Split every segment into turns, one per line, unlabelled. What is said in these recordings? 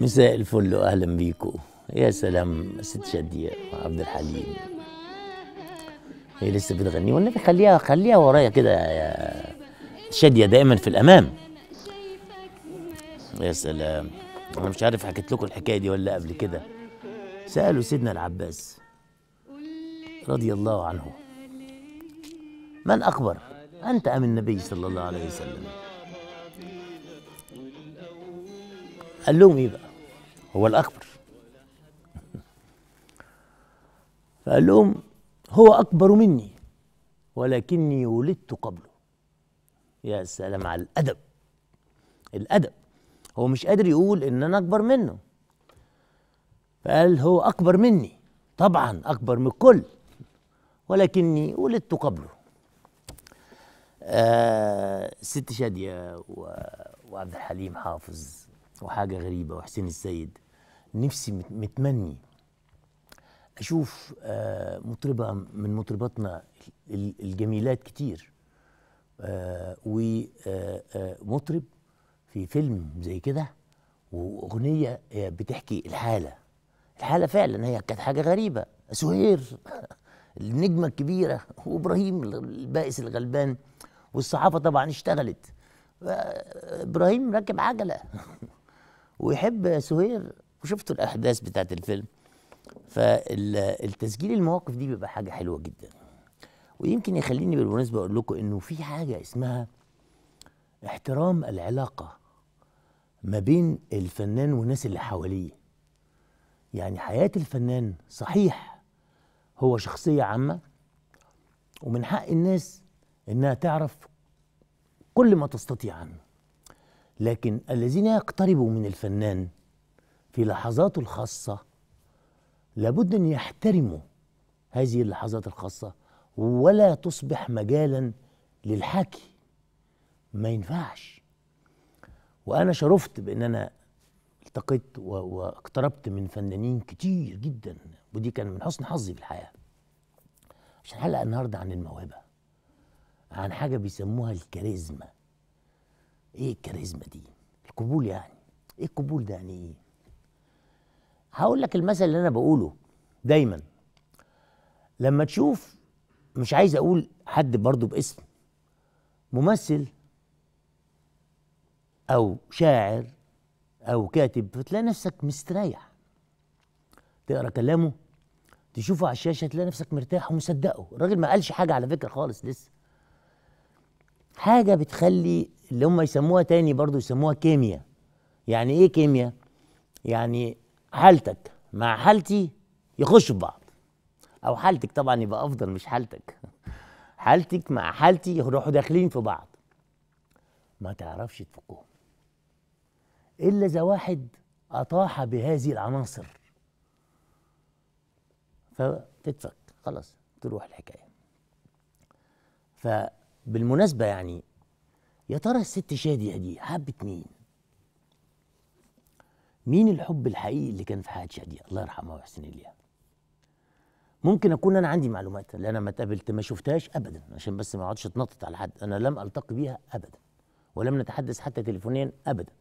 مساء الفل واهلا بيكو يا سلام ست شادية عبد الحليم هي لسه بتغني والنبي خليها خليها ورايا كده يا شادية دايما في الامام يا سلام انا مش عارف حكيت لكم الحكايه دي ولا قبل كده سالوا سيدنا العباس رضي الله عنه من اكبر انت ام النبي صلى الله عليه وسلم قال لهم ايه بقى هو الأكبر فقال لهم هو أكبر مني ولكني ولدت قبله يا سلام على الأدب الأدب هو مش قادر يقول إن أنا أكبر منه فقال هو أكبر مني طبعا أكبر من الكل ولكني ولدت قبله آه ست شادية وعبد الحليم حافظ وحاجة غريبة وحسين السيد نفسي متمني أشوف آه، مطربة من مطرباتنا الجميلات كتير آه، ومطرب آه، في فيلم زي كده وأغنية بتحكي الحالة الحالة فعلا هي كانت حاجة غريبة سهير النجمة الكبيرة وإبراهيم البائس الغلبان والصحافة طبعا اشتغلت إبراهيم راكب عجلة ويحب سهير وشفتوا الاحداث بتاعت الفيلم فالتسجيل المواقف دي بيبقى حاجه حلوه جدا ويمكن يخليني بالمناسبه اقول لكم انه في حاجه اسمها احترام العلاقه ما بين الفنان والناس اللي حواليه يعني حياه الفنان صحيح هو شخصيه عامه ومن حق الناس انها تعرف كل ما تستطيع عنه لكن الذين يقتربوا من الفنان في لحظاته الخاصة لابد أن يحترموا هذه اللحظات الخاصة ولا تصبح مجالا للحكي ما ينفعش وأنا شرفت بأن أنا التقيت واقتربت من فنانين كتير جدا ودي كان من حسن حظي في الحياة عشان حلقة النهاردة عن الموهبة عن حاجة بيسموها الكاريزما ايه الكاريزما دي القبول يعني ايه القبول ده يعني ايه هقول لك المثل اللي انا بقوله دايما لما تشوف مش عايز اقول حد برضه باسم ممثل او شاعر او كاتب فتلاقي نفسك مستريح تقرا كلامه تشوفه على الشاشه تلاقي نفسك مرتاح ومصدقه الراجل ما قالش حاجه على فكره خالص لسه حاجه بتخلي اللي هم يسموها تاني برضو يسموها كيمياء يعني ايه كيمياء يعني حالتك مع حالتي يخشوا في بعض او حالتك طبعا يبقى افضل مش حالتك حالتك مع حالتي يروحوا داخلين في بعض ما تعرفش تفكهم الا اذا واحد اطاح بهذه العناصر فتتفك خلاص تروح الحكايه فبالمناسبه يعني يا ترى الست شادية دي حبت مين؟ مين الحب الحقيقي اللي كان في حياة شادية الله يرحمها ويحسن إليها ممكن اكون انا عندي معلومات اللي انا ما اتقابلت ما شفتهاش ابدا عشان بس ما اقعدش اتنطط على حد انا لم التقي بيها ابدا ولم نتحدث حتى تليفونيا ابدا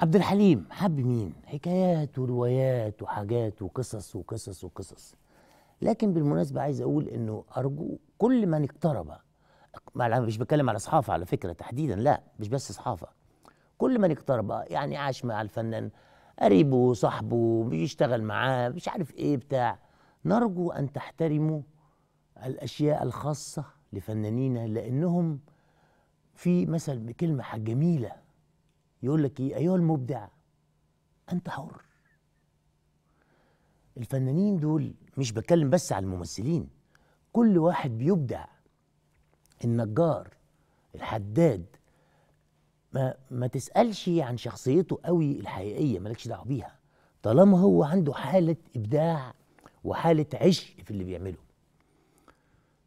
عبد الحليم حب مين حكايات وروايات وحاجات وقصص وقصص وقصص لكن بالمناسبه عايز اقول انه ارجو كل من اقترب مش بتكلم على صحافه على فكره تحديدا لا مش بس صحافه كل من اقترب يعني عاش مع الفنان قريبه صاحبه بيشتغل معاه مش عارف ايه بتاع نرجو ان تحترموا الاشياء الخاصه لفنانينا لانهم في مثل كلمه جميله يقول لك ايه ايها المبدع انت حر الفنانين دول مش بتكلم بس على الممثلين كل واحد بيبدع النجار الحداد ما ما تسالش عن شخصيته قوي الحقيقيه مالكش دعوه بيها طالما هو عنده حاله ابداع وحاله عشق في اللي بيعمله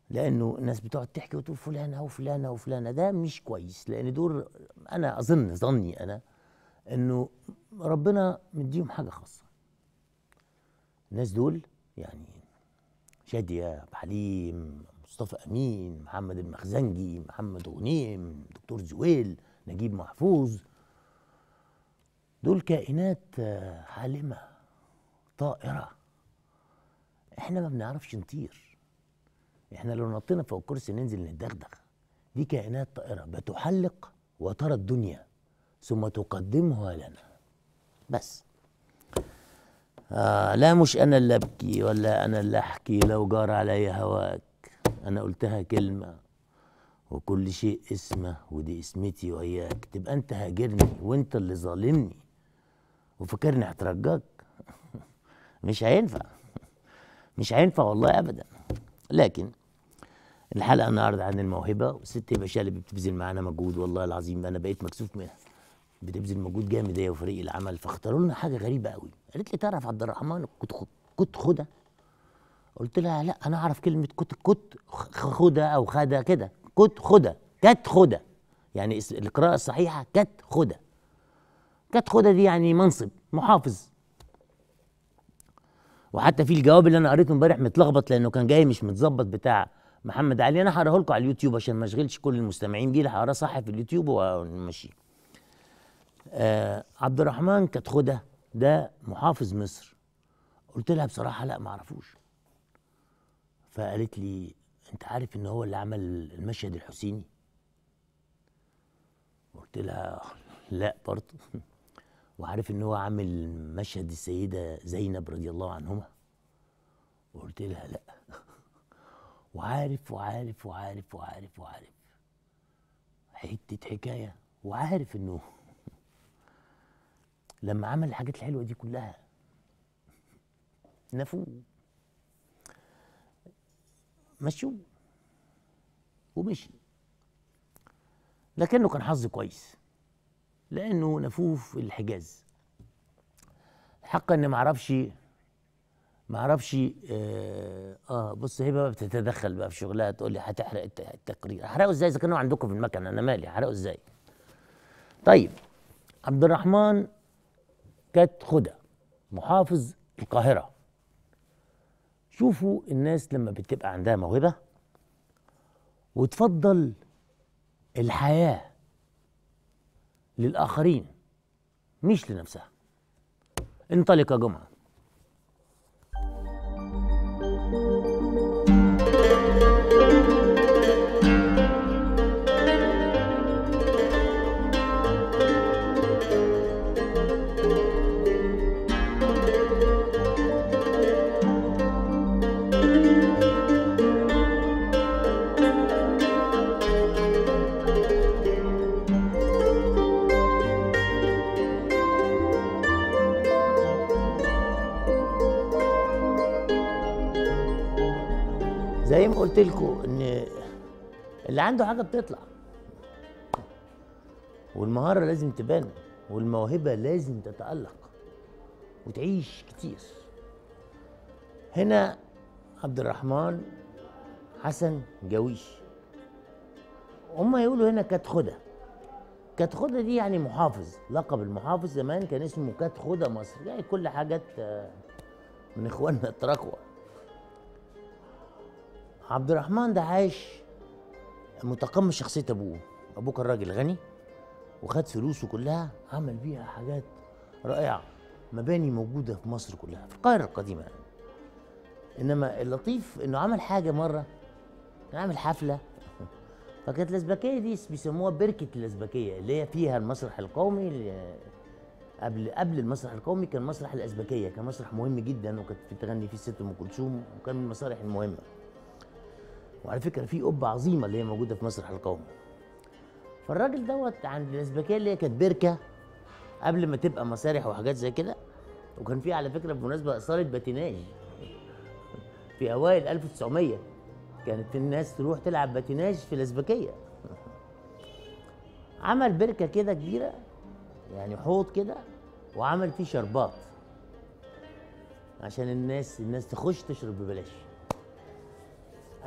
لانه الناس بتقعد تحكي وتقول فلانه وفلانه وفلانه ده مش كويس لان دول انا اظن ظني انا انه ربنا مديهم حاجه خاصه الناس دول يعني شاديه حليم مصطفى امين محمد المخزنجي محمد غنيم دكتور زويل نجيب محفوظ دول كائنات حالمه آه، طائره احنا ما بنعرفش نطير احنا لو نطينا فوق الكرسي ننزل نتدغدغ دي كائنات طائره بتحلق وترى الدنيا ثم تقدمها لنا بس آه لا مش انا اللي ابكي ولا انا اللي احكي لو جار علي هواك انا قلتها كلمه وكل شيء اسمه ودي اسمتي وياك تبقى انت هاجرني وانت اللي ظالمني وفكرني هترجاك مش هينفع مش هينفع والله ابدا لكن الحلقه النهارده عن الموهبه وست هبه شلبي بتبذل معانا مجهود والله العظيم انا بقيت مكسوف منها بتبذل مجهود جامد هي وفريق العمل فاختاروا لنا حاجه غريبه قوي قالت لي تعرف عبد الرحمن كنت خدها قلت لها لا انا اعرف كلمه كت كت خدا او خدا كده كت خدا كت خدا يعني القراءه الصحيحه كت خدا كت خدا دي يعني منصب محافظ وحتى في الجواب اللي انا قريته امبارح متلخبط لانه كان جاي مش متظبط بتاع محمد علي انا هقراه لكم على اليوتيوب عشان ما اشغلش كل المستمعين بيه هقراه صح في اليوتيوب ونمشيه آه عبد الرحمن كتخده ده محافظ مصر قلت لها بصراحه لا ما اعرفوش فقالت لي انت عارف ان هو اللي عمل المشهد الحسيني قلت لها لا برضه وعارف ان هو عامل مشهد السيده زينب رضي الله عنهما وقلت لها لا وعارف وعارف وعارف وعارف وعارف حته حكايه وعارف انه لما عمل الحاجات الحلوه دي كلها نفوه مشوه ومشي لكنه كان حظ كويس لانه نفوف الحجاز حقا اني ما اعرفش اه, آه بص هي بقى بتتدخل بقى في شغلها تقول لي هتحرق التقرير احرقه ازاي اذا كانوا عندكم في المكنه انا مالي احرقه ازاي طيب عبد الرحمن كات خدى محافظ القاهره شوفوا الناس لما بتبقى عندها موهبة وتفضل الحياة للآخرين مش لنفسها انطلق يا جمعه قلت لكم ان اللي عنده حاجه بتطلع والمهاره لازم تبان والموهبه لازم تتالق وتعيش كتير هنا عبد الرحمن حسن جويش هما يقولوا هنا كانت خدة كانت خدة دي يعني محافظ لقب المحافظ زمان كان اسمه كانت خدة مصر يعني كل حاجات آه، من اخواننا التراكوة عبد الرحمن ده عايش متقمص شخصيه ابوه ابوه كان راجل غني وخد فلوسه كلها عمل بيها حاجات رائعه مباني موجوده في مصر كلها في القاهره القديمه يعني. انما اللطيف انه عمل حاجه مره كان عامل حفله فكانت الازبكيه دي بيسموها بركه الازبكيه اللي هي فيها المسرح القومي اللي قبل قبل المسرح القومي كان مسرح الازبكيه كان مسرح مهم جدا وكانت بتغني فيه الست ام كلثوم وكان من المسارح المهمه وعلى فكره في قبه عظيمه اللي هي موجوده في مسرح القومي فالراجل دوت عند الاسبكيه اللي هي كانت بركه قبل ما تبقى مسارح وحاجات زي كده وكان في على فكره بمناسبه اصاله باتيناج في اوائل 1900 كانت الناس تروح تلعب باتيناج في الازبكيه عمل بركه كده كبيره يعني حوض كده وعمل فيه شربات عشان الناس الناس تخش تشرب ببلاش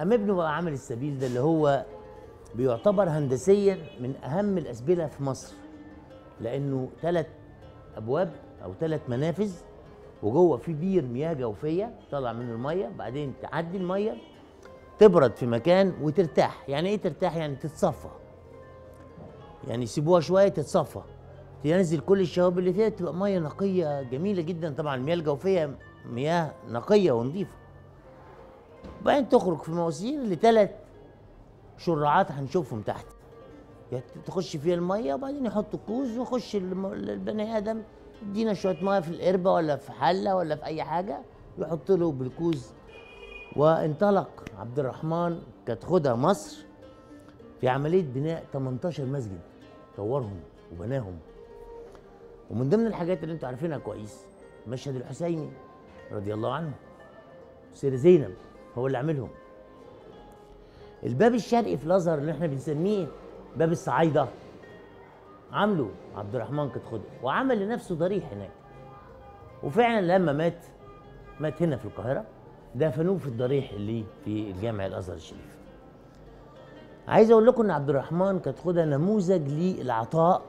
أما ابنه بقى عمل السبيل ده اللي هو بيعتبر هندسيا من أهم الأسبلة في مصر لأنه ثلاث أبواب أو ثلاث منافذ وجوه في بير مياه جوفية طالع منه المية بعدين تعدي المية تبرد في مكان وترتاح يعني إيه ترتاح يعني تتصفى يعني يسيبوها شوية تتصفى تنزل كل الشواب اللي فيها تبقى مية نقية جميلة جدا طبعا المياه الجوفية مياه نقية ونظيفة وبعدين تخرج في مواسير لثلاث شرعات هنشوفهم تحت يعني تخش فيها الميه وبعدين يحطوا كوز ويخش البني ادم يدينا شويه ميه في القربه ولا في حله ولا في اي حاجه يحط له بالكوز وانطلق عبد الرحمن كانت خدها مصر في عمليه بناء 18 مسجد طورهم وبناهم ومن ضمن الحاجات اللي انتوا عارفينها كويس مشهد الحسيني رضي الله عنه سير زينب هو اللي عاملهم الباب الشرقي في الازهر اللي احنا بنسميه باب الصعايده عامله عبد الرحمن كتخدي وعمل لنفسه ضريح هناك وفعلا لما مات مات هنا في القاهره دفنوه في الضريح اللي في الجامع الازهر الشريف عايز اقول لكم ان عبد الرحمن كتخدى نموذج للعطاء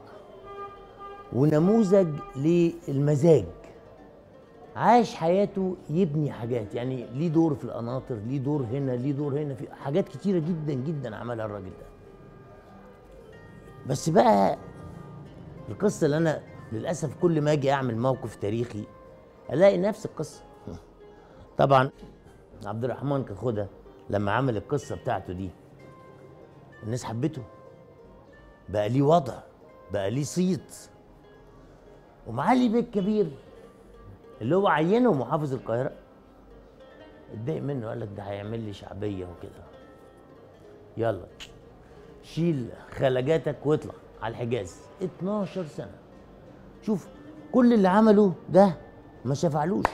ونموذج للمزاج عاش حياته يبني حاجات يعني ليه دور في القناطر ليه دور هنا ليه دور هنا في حاجات كتيرة جدا جدا عملها الراجل ده بس بقى القصة اللي أنا للأسف كل ما أجي أعمل موقف تاريخي ألاقي نفس القصة طبعا عبد الرحمن كخدة لما عمل القصة بتاعته دي الناس حبته بقى ليه وضع بقى ليه صيت ومعالي بيت كبير اللي هو عينه محافظ القاهره اتضايق منه قال لك ده هيعمل لي شعبيه وكده يلا شيل خلاجاتك واطلع على الحجاز 12 سنه شوف كل اللي عمله ده ما شفعلوش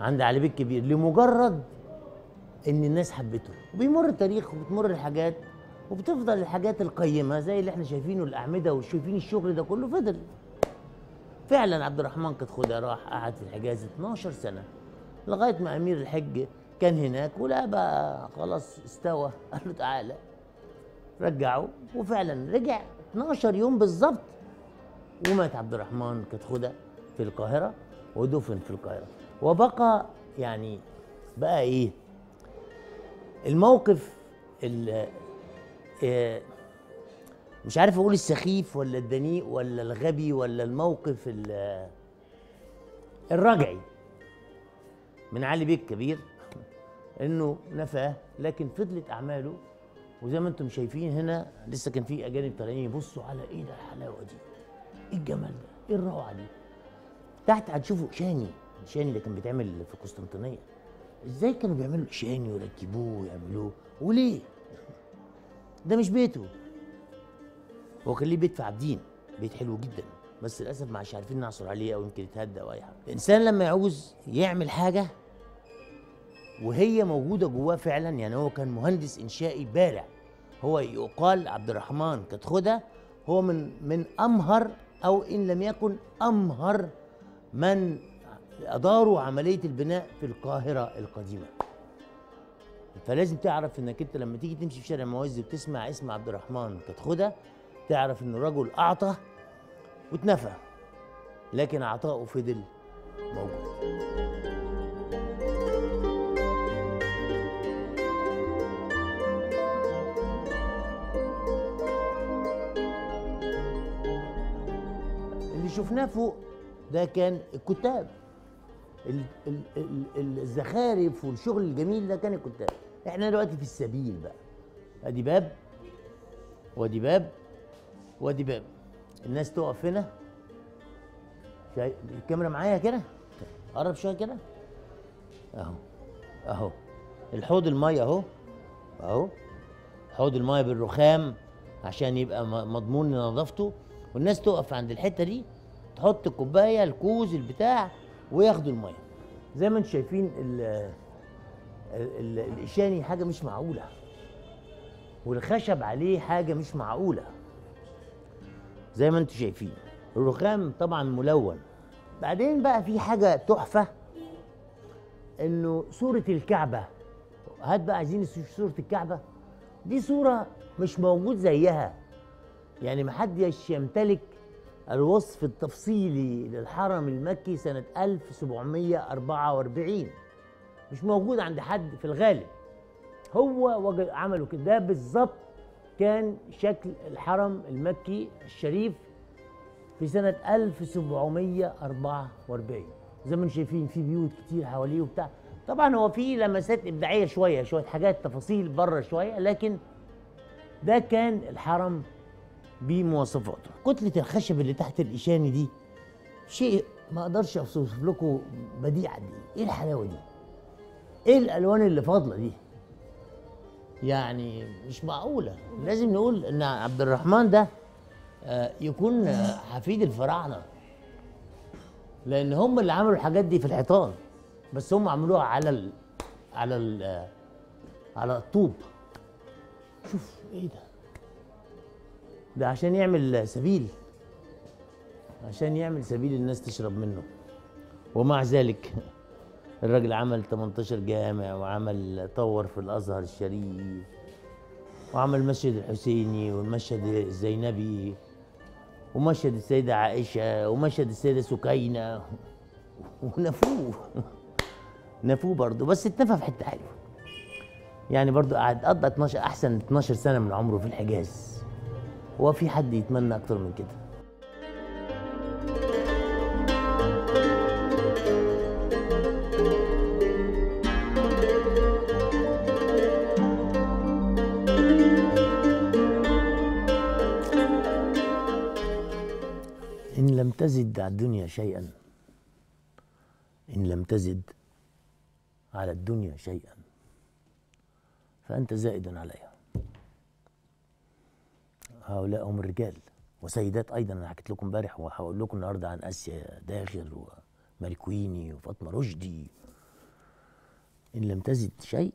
عند علي بيك كبير لمجرد ان الناس حبته وبيمر التاريخ وبتمر الحاجات وبتفضل الحاجات القيمه زي اللي احنا شايفينه الاعمده وشايفين الشغل ده كله فضل فعلا عبد الرحمن كتخودة راح قعد في الحجاز 12 سنة لغاية ما أمير الحج كان هناك ولا بقى خلاص استوى قال له تعالى رجعه وفعلا رجع 12 يوم بالظبط ومات عبد الرحمن كتخودة في القاهرة ودفن في القاهرة وبقى يعني بقى إيه الموقف ال آه، مش عارف اقول السخيف ولا الدنيء ولا الغبي ولا الموقف الرجعي من علي بيك كبير انه نفاه لكن فضلت اعماله وزي ما انتم شايفين هنا لسه كان في اجانب طالعين يبصوا على ايه ده الحلاوه دي ايه الجمال ده ايه الروعه دي تحت هتشوفوا شاني الشاني اللي كان بيتعمل في القسطنطينيه ازاي كانوا بيعملوا شاني ويركبوه ويعملوه وليه ده مش بيته هو كان ليه بيت في عابدين بيت حلو جدا بس للاسف ما عادش عارفين نعصر عليه او يمكن يتهدى او اي حاجه الانسان لما يعوز يعمل حاجه وهي موجوده جواه فعلا يعني هو كان مهندس انشائي بارع هو يقال عبد الرحمن كتخده هو من من امهر او ان لم يكن امهر من اداروا عمليه البناء في القاهره القديمه فلازم تعرف انك انت لما تيجي تمشي في شارع موازي وتسمع اسم عبد الرحمن كتخده تعرف ان الرجل اعطى واتنفى لكن عطاؤه فضل موجود اللي شفناه فوق ده كان الكتاب الزخارف والشغل الجميل ده كان الكتاب احنا دلوقتي في السبيل بقى ادي باب وادي باب وادي باب الناس تقف هنا الكاميرا معايا كده قرب شويه كده اهو اهو الحوض الميه اهو اهو حوض الميه بالرخام عشان يبقى مضمون لنظافته والناس تقف عند الحته دي تحط الكوبايه الكوز البتاع وياخدوا الميه زي ما انتم شايفين ال ال ال الاشاني حاجه مش معقوله والخشب عليه حاجه مش معقوله زي ما انتم شايفين الرخام طبعا ملون بعدين بقى في حاجه تحفه انه صوره الكعبه هات بقى عايزين نشوف صوره الكعبه دي صوره مش موجود زيها يعني ما حدش يمتلك الوصف التفصيلي للحرم المكي سنة 1744 مش موجود عند حد في الغالب هو عمله كده بالظبط كان شكل الحرم المكي الشريف في سنة 1744 زي ما انتم شايفين في بيوت كتير حواليه وبتاع طبعا هو في لمسات ابداعيه شويه شويه حاجات تفاصيل بره شويه لكن ده كان الحرم بمواصفاته كتله الخشب اللي تحت الايشاني دي شيء ما اقدرش اوصف لكم بديع قد ايه ايه الحلاوه دي ايه الالوان اللي فاضله دي يعني مش معقوله لازم نقول ان عبد الرحمن ده آه، يكون آه، حفيد الفراعنه لان هم اللي عملوا الحاجات دي في الحيطان بس هم عملوها على ال على ال آه، على الطوب شوف ايه ده ده عشان يعمل سبيل عشان يعمل سبيل الناس تشرب منه ومع ذلك الراجل عمل 18 جامع وعمل طور في الازهر الشريف وعمل المسجد الحسيني والمشهد الزينبي ومشهد السيدة عائشة ومشهد السيدة سكينة ونفوه نفوه برضه بس اتنفى في حتة حلوة يعني برضه قعد قضى 12 أحسن 12 سنة من عمره في الحجاز هو في حد يتمنى أكتر من كده تزد على الدنيا شيئا إن لم تزد على الدنيا شيئا فأنت زائد عليها هؤلاء هم الرجال وسيدات أيضا أنا حكيت لكم امبارح وهقول لكم النهاردة عن آسيا داخل وماركويني وفاطمة رشدي إن لم تزد شيء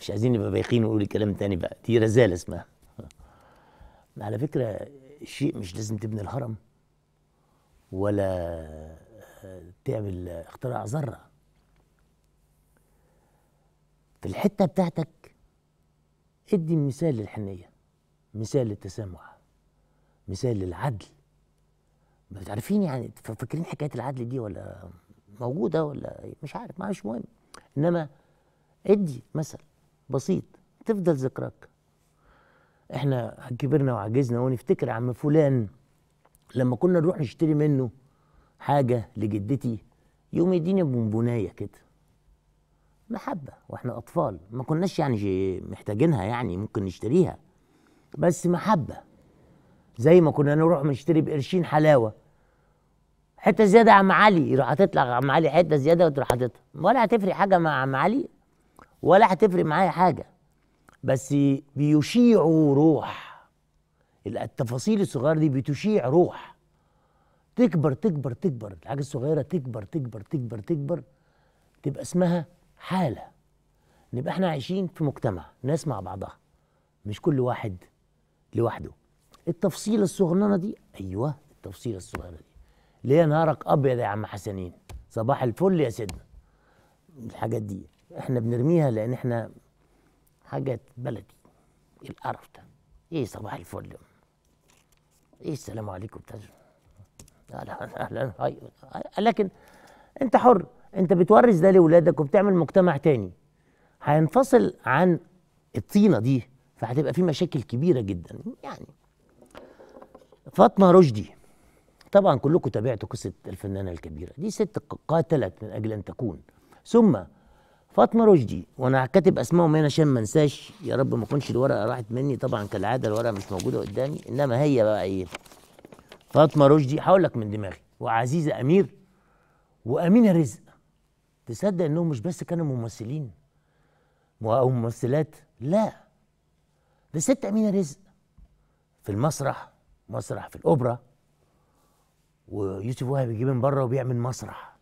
مش عايزين نبقى بايخين ونقول الكلام تاني بقى دي رزالة اسمها على فكرة شيء مش لازم تبني الهرم ولا آه، تعمل اختراع ذرة في الحتة بتاعتك ادي مثال للحنية مثال للتسامح مثال للعدل مش عارفين يعني فاكرين حكاية العدل دي ولا موجودة ولا مش عارف ما مش مهم إنما ادي مثل بسيط تفضل ذكرك احنا كبرنا وعجزنا ونفتكر عم فلان لما كنا نروح نشتري منه حاجه لجدتي يقوم يديني بونبونايه كده محبه واحنا اطفال ما كناش يعني محتاجينها يعني ممكن نشتريها بس محبه زي ما كنا نروح نشتري بقرشين حلاوه حته زياده عم علي يروح هتطلع عم علي حته زياده وتروح حاططها ولا هتفرق حاجه مع عم علي ولا هتفرق معايا حاجه بس بيشيعوا روح التفاصيل الصغيره دي بتشيع روح تكبر تكبر تكبر الحاجه الصغيره تكبر تكبر تكبر تكبر تبقى اسمها حاله نبقى احنا عايشين في مجتمع ناس مع بعضها مش كل واحد لوحده التفصيله الصغننه دي ايوه التفصيله الصغيره دي ليه نهارك ابيض يا عم حسنين صباح الفل يا سيدنا الحاجات دي احنا بنرميها لان احنا حاجات بلدي القرف ده ايه صباح الفل ايه السلام عليكم بتاع اهلا اهلا لكن انت حر انت بتورث ده لاولادك وبتعمل مجتمع تاني هينفصل عن الطينه دي فهتبقى في مشاكل كبيره جدا يعني فاطمه رشدي طبعا كلكم تابعتوا قصه الفنانه الكبيره دي ست قاتلت من اجل ان تكون ثم فاطمه رشدي وانا كاتب اسمائهم هنا عشان ما انساش يا رب ما اكونش الورقه راحت مني طبعا كالعاده الورقه مش موجوده قدامي انما هي بقى ايه فاطمه رشدي هقول لك من دماغي وعزيزه امير وامينه رزق تصدق انهم مش بس كانوا ممثلين او ممثلات لا ده ست امينه رزق في المسرح مسرح في الاوبرا ويوسف وهبي بيجيب من بره وبيعمل مسرح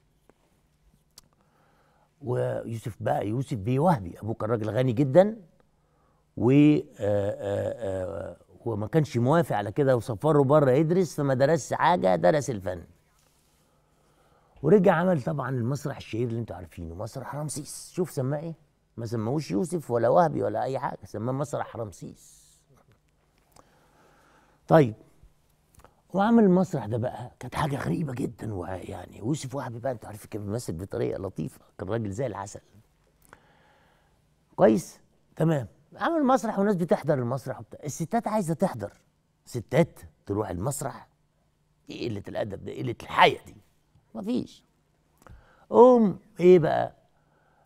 ويوسف بقى يوسف بيه وهبي ابوه كان راجل غني جدا و هو آه، آه، آه، ما كانش موافق على كده وسفره بره يدرس فما درسش حاجه درس الفن ورجع عمل طبعا المسرح الشهير اللي انتوا عارفينه مسرح رمسيس شوف سماه ايه ما سماهوش يوسف ولا وهبي ولا اي حاجه سماه مسرح رمسيس طيب وعمل المسرح ده بقى كانت حاجه غريبه جدا ويعني يوسف وهبي بقى انت عارف كان بيمثل بطريقه لطيفه كان راجل زي العسل كويس تمام عمل مسرح وناس بتحضر المسرح وبتاع الستات عايزه تحضر ستات تروح المسرح ايه قله الادب ده قله الحياه دي مفيش قوم ايه بقى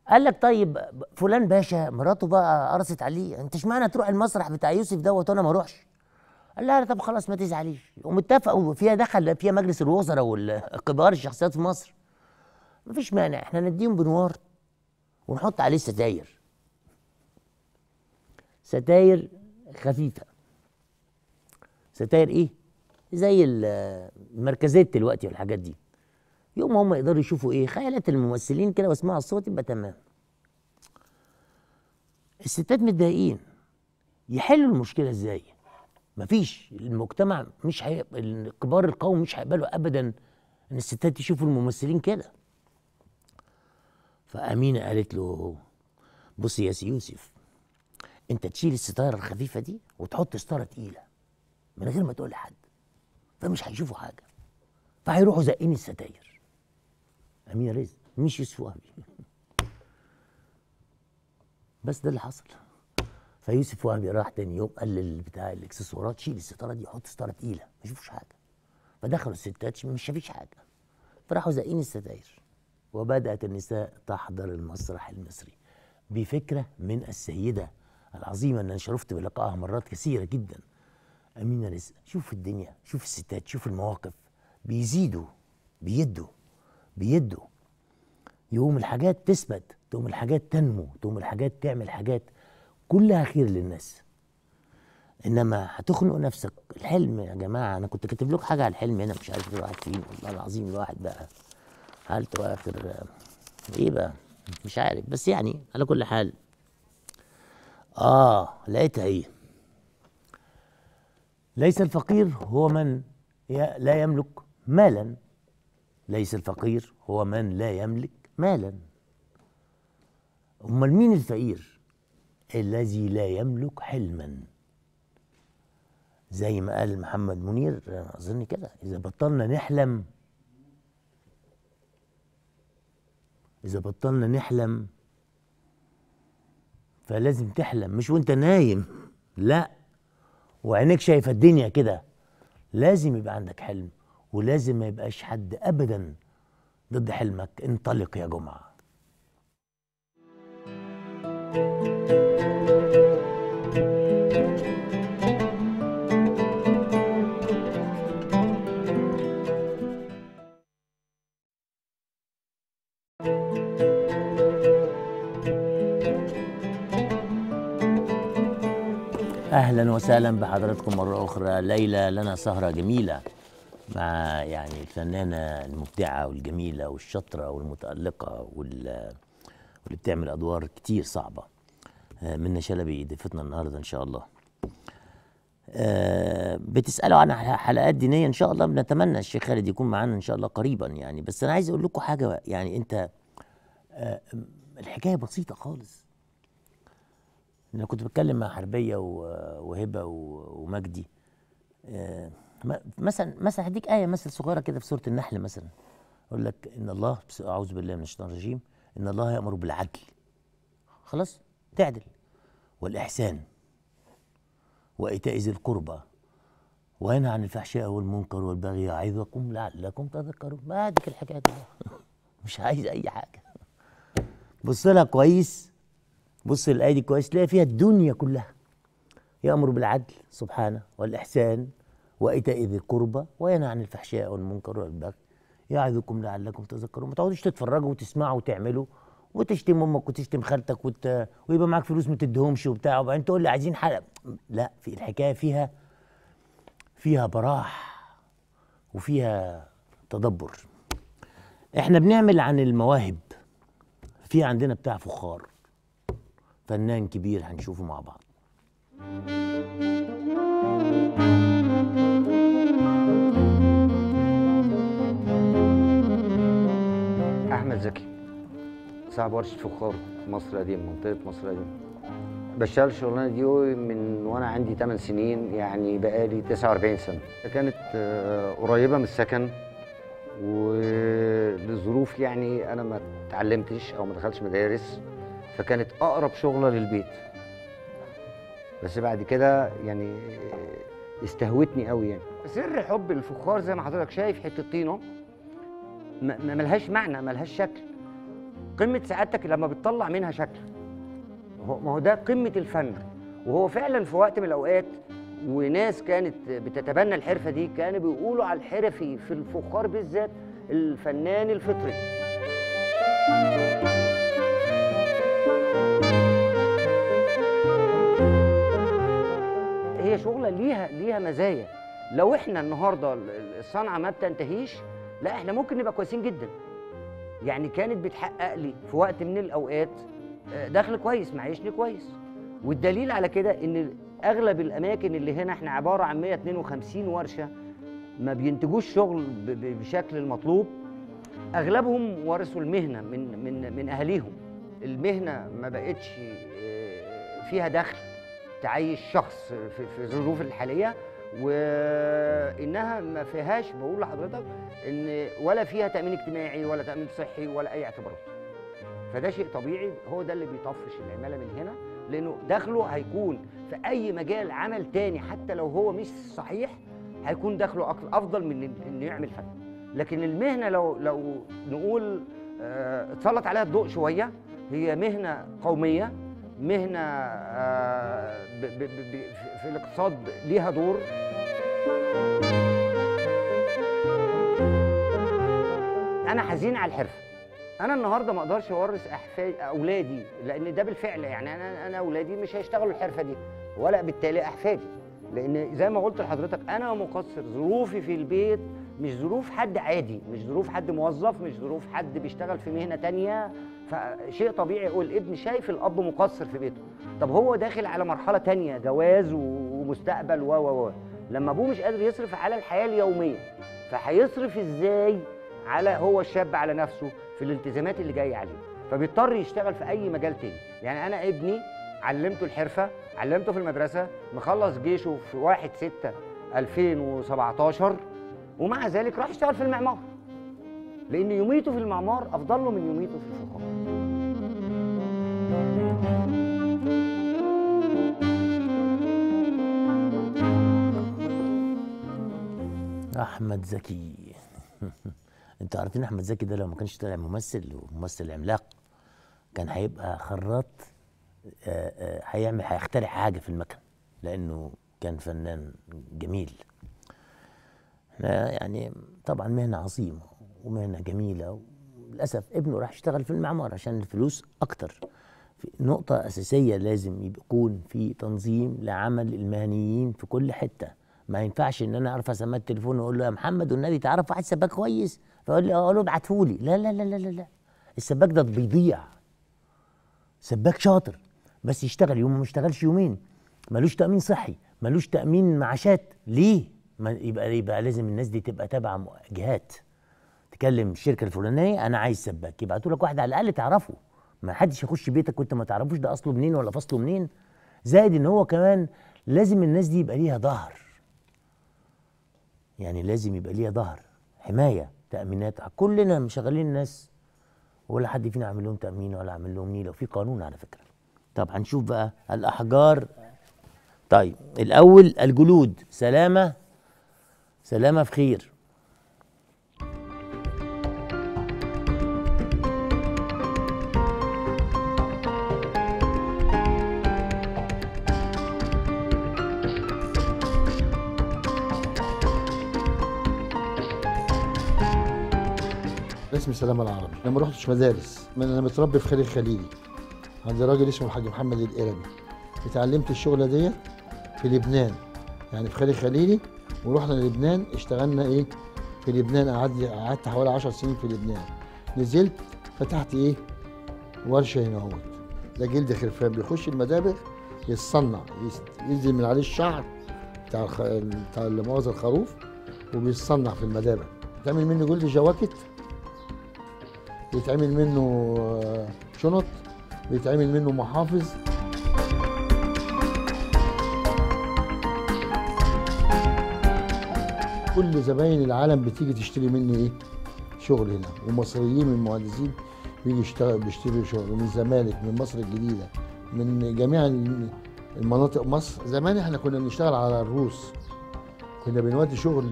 قال لك طيب فلان باشا مراته بقى قرصت عليه يعني انت اشمعنى تروح المسرح بتاع يوسف دوت وانا ما اروحش قال لها طب خلاص ما تزعليش اتفقوا فيها دخل فيها مجلس الوزراء والكبار الشخصيات في مصر مفيش مانع احنا نديهم بنوار ونحط عليه ستاير ستاير خفيفه ستاير ايه زي المركزات دلوقتي والحاجات دي يوم هم يقدروا يشوفوا ايه خيالات الممثلين كده واسمعوا الصوت يبقى تمام الستات متضايقين يحلوا المشكله ازاي مفيش المجتمع مش هي... الكبار القوم مش هيقبلوا ابدا ان الستات يشوفوا الممثلين كده فامينه قالت له بص يا سي يوسف انت تشيل الستاره الخفيفه دي وتحط ستاره تقيله من غير ما تقول لحد فمش هيشوفوا حاجه فهيروحوا زقين الستاير امينه رزق مش يوسف وهبي بس ده اللي حصل فيوسف وهبي راح تاني يوم قال للبتاع الاكسسوارات شيل الستاره دي حط ستاره تقيله ما يشوفوش حاجه فدخلوا الستات مش شافيش حاجه فراحوا زقين الستاير وبدات النساء تحضر المسرح المصري بفكره من السيده العظيمه ان انا شرفت بلقائها مرات كثيره جدا امينه رزق شوف الدنيا شوف الستات شوف المواقف بيزيدوا بيدوا بيدوا يقوم الحاجات تثبت تقوم الحاجات تنمو تقوم الحاجات تعمل حاجات كلها خير للناس انما هتخنق نفسك الحلم يا جماعه انا كنت كاتب لكم حاجه على الحلم هنا مش عارف الواحد فين إيه. والله العظيم الواحد بقى حالته اخر ايه بقى مش عارف بس يعني على كل حال اه لقيتها ايه ليس الفقير هو من لا يملك مالا ليس الفقير هو من لا يملك مالا امال مين الفقير الذي لا يملك حلما زي ما قال محمد منير اظن كده اذا بطلنا نحلم اذا بطلنا نحلم فلازم تحلم مش وانت نايم لا وعينيك شايفه الدنيا كده لازم يبقى عندك حلم ولازم ما يبقاش حد ابدا ضد حلمك انطلق يا جمعه thank you اهلا وسهلا بحضراتكم مره اخرى ليله لنا سهره جميله مع يعني الفنانه المبدعه والجميله والشاطره والمتالقه وال... واللي بتعمل ادوار كتير صعبه آه، منا شلبي ضيفتنا النهارده ان شاء الله آه، بتسالوا عن حلقات دينيه ان شاء الله بنتمنى الشيخ خالد يكون معانا ان شاء الله قريبا يعني بس انا عايز اقول لكم حاجه يعني انت آه، الحكايه بسيطه خالص انا كنت بتكلم مع حربيه وهبه ومجدي آه، مثلا مثلا هديك ايه مثل صغيره كده في سوره النحل مثلا اقول لك ان الله اعوذ بالله من الشيطان الرجيم ان الله يامر بالعدل خلاص تعدل والاحسان وايتاء ذي القربى وينهى عن الفحشاء والمنكر والبغي يعظكم لعلكم تذكرون ما هذيك الحكايه دي مش عايز اي حاجه بص لها كويس بص الآية دي كويس تلاقي فيها الدنيا كلها يأمر بالعدل سبحانه والإحسان وإيتاء ذي القربى وينهى عن الفحشاء والمنكر والبغي يعظكم لعلكم تذكرون ما تقعدوش تتفرجوا وتسمعوا وتعملوا وتشتم امك وتشتم خالتك وت... ويبقى معاك فلوس ما تديهمش وبتاع وبعدين تقول لي عايزين حلقه لا في الحكايه فيها فيها براح وفيها تدبر احنا بنعمل عن المواهب في عندنا بتاع فخار فنان كبير هنشوفه مع بعض
احمد زكي صاحب ورشه فخار مصر القديمه منطقه مصر القديمه بشتغل الشغلانه دي من وانا عندي 8 سنين يعني بقالي 49 سنه كانت آه، قريبه من السكن ولظروف يعني انا ما اتعلمتش او ما دخلتش مدارس فكانت اقرب شغله للبيت بس بعد كده يعني استهوتني قوي يعني سر حب الفخار زي ما حضرتك شايف حته طينه ملهاش معنى ملهاش شكل قمه سعادتك لما بتطلع منها شكل ما هو ده قمه الفن وهو فعلا في وقت من الاوقات وناس كانت بتتبنى الحرفه دي كانوا بيقولوا على الحرفي في الفخار بالذات الفنان الفطري شغله ليها ليها مزايا لو احنا النهارده الصنعه ما بتنتهيش لا احنا ممكن نبقى كويسين جدا يعني كانت بتحقق لي في وقت من الاوقات آه، دخل كويس معيشني كويس والدليل على كده ان اغلب الاماكن اللي هنا احنا عباره عن 152 ورشه ما بينتجوش شغل بشكل المطلوب اغلبهم ورثوا المهنه من من من اهاليهم المهنه ما بقتش آه، فيها دخل تعيش شخص في في الظروف الحاليه وانها ما فيهاش بقول لحضرتك ان ولا فيها تامين اجتماعي ولا تامين صحي ولا اي اعتبارات فده شيء طبيعي هو ده اللي بيطفش العماله من هنا لانه دخله هيكون في اي مجال عمل تاني حتى لو هو مش صحيح هيكون دخله افضل من انه يعمل فن لكن المهنه لو لو نقول آه، اتسلط عليها الضوء شويه هي مهنه قوميه مهنه آه، في الاقتصاد ليها دور انا حزين على الحرفه انا النهارده ما اقدرش اورث احفادي اولادي لان ده بالفعل يعني انا انا اولادي مش هيشتغلوا الحرفه دي ولا بالتالي احفادي لان زي ما قلت لحضرتك انا مقصر ظروفي في البيت مش ظروف حد عادي مش ظروف حد موظف مش ظروف حد بيشتغل في مهنه تانية فشيء طبيعي يقول الابن شايف الاب مقصر في بيته طب هو داخل على مرحله تانية جواز ومستقبل و و و لما ابوه مش قادر يصرف على الحياه اليوميه فهيصرف ازاي على هو الشاب على نفسه في الالتزامات اللي جايه عليه فبيضطر يشتغل في اي مجال تاني يعني انا ابني علمته الحرفه علمته في المدرسه مخلص جيشه في 1 6 2017 ومع ذلك راح يشتغل في المعمار لأن يوميته في المعمار أفضل له من يوميته في الفخار
احمد زكي أنت عارفين احمد زكي ده لو ما كانش طلع ممثل وممثل عملاق كان هيبقى خراط آه، آه، هيعمل هيخترع حاجه في المكان لانه كان فنان جميل احنا يعني طبعا مهنه عظيمه ومهنه جميله للاسف ابنه راح يشتغل في المعمار عشان الفلوس اكتر نقطة أساسية لازم يكون في تنظيم لعمل المهنيين في كل حتة ما ينفعش ان انا اعرف اسمع التليفون واقول له يا محمد والنبي تعرف واحد سباك كويس فاقول له اقول له ابعته لا لا لا لا لا لا السباك ده بيضيع سباك شاطر بس يشتغل يوم ما يشتغلش يومين ملوش تامين صحي ملوش تامين معاشات ليه ما يبقى يبقى لازم الناس دي تبقى تابعه جهات تكلم الشركه الفلانيه انا عايز سباك يبعتوا لك واحد على الاقل تعرفه ما حدش يخش بيتك وانت ما تعرفوش ده اصله منين ولا فصله منين زائد ان هو كمان لازم الناس دي يبقى ليها ظهر يعني لازم يبقى ليها ظهر حمايه تامينات كلنا مشغلين الناس ولا حد فينا عامل لهم تامين ولا عامل لهم نيله وفي قانون على فكره طب هنشوف بقى الاحجار طيب الاول الجلود سلامه سلامه في خير
اسمي سلام العربي انا ما رحتش مدارس انا متربي في خليل خليلي عند راجل اسمه الحاج محمد القربي اتعلمت الشغله ديت في لبنان يعني في خليل خليلي ورحنا لبنان اشتغلنا ايه في لبنان قعدت قعدت حوالي 10 سنين في لبنان نزلت فتحت ايه ورشه هنا اهوت ده جلد خرفان بيخش المدابغ يتصنع ينزل من عليه الشعر بتاع بتاع الخروف وبيتصنع في المدابغ تعمل منه جلد جواكت بيتعمل منه آه، شنط بيتعمل منه محافظ كل زباين العالم بتيجي تشتري مني ايه شغل هنا ومصريين من مهندسين بيجي يشتغل بيشتروا شغل من الزمالك من مصر الجديده من جميع المناطق مصر زمان احنا كنا بنشتغل على الروس كنا بنودي شغل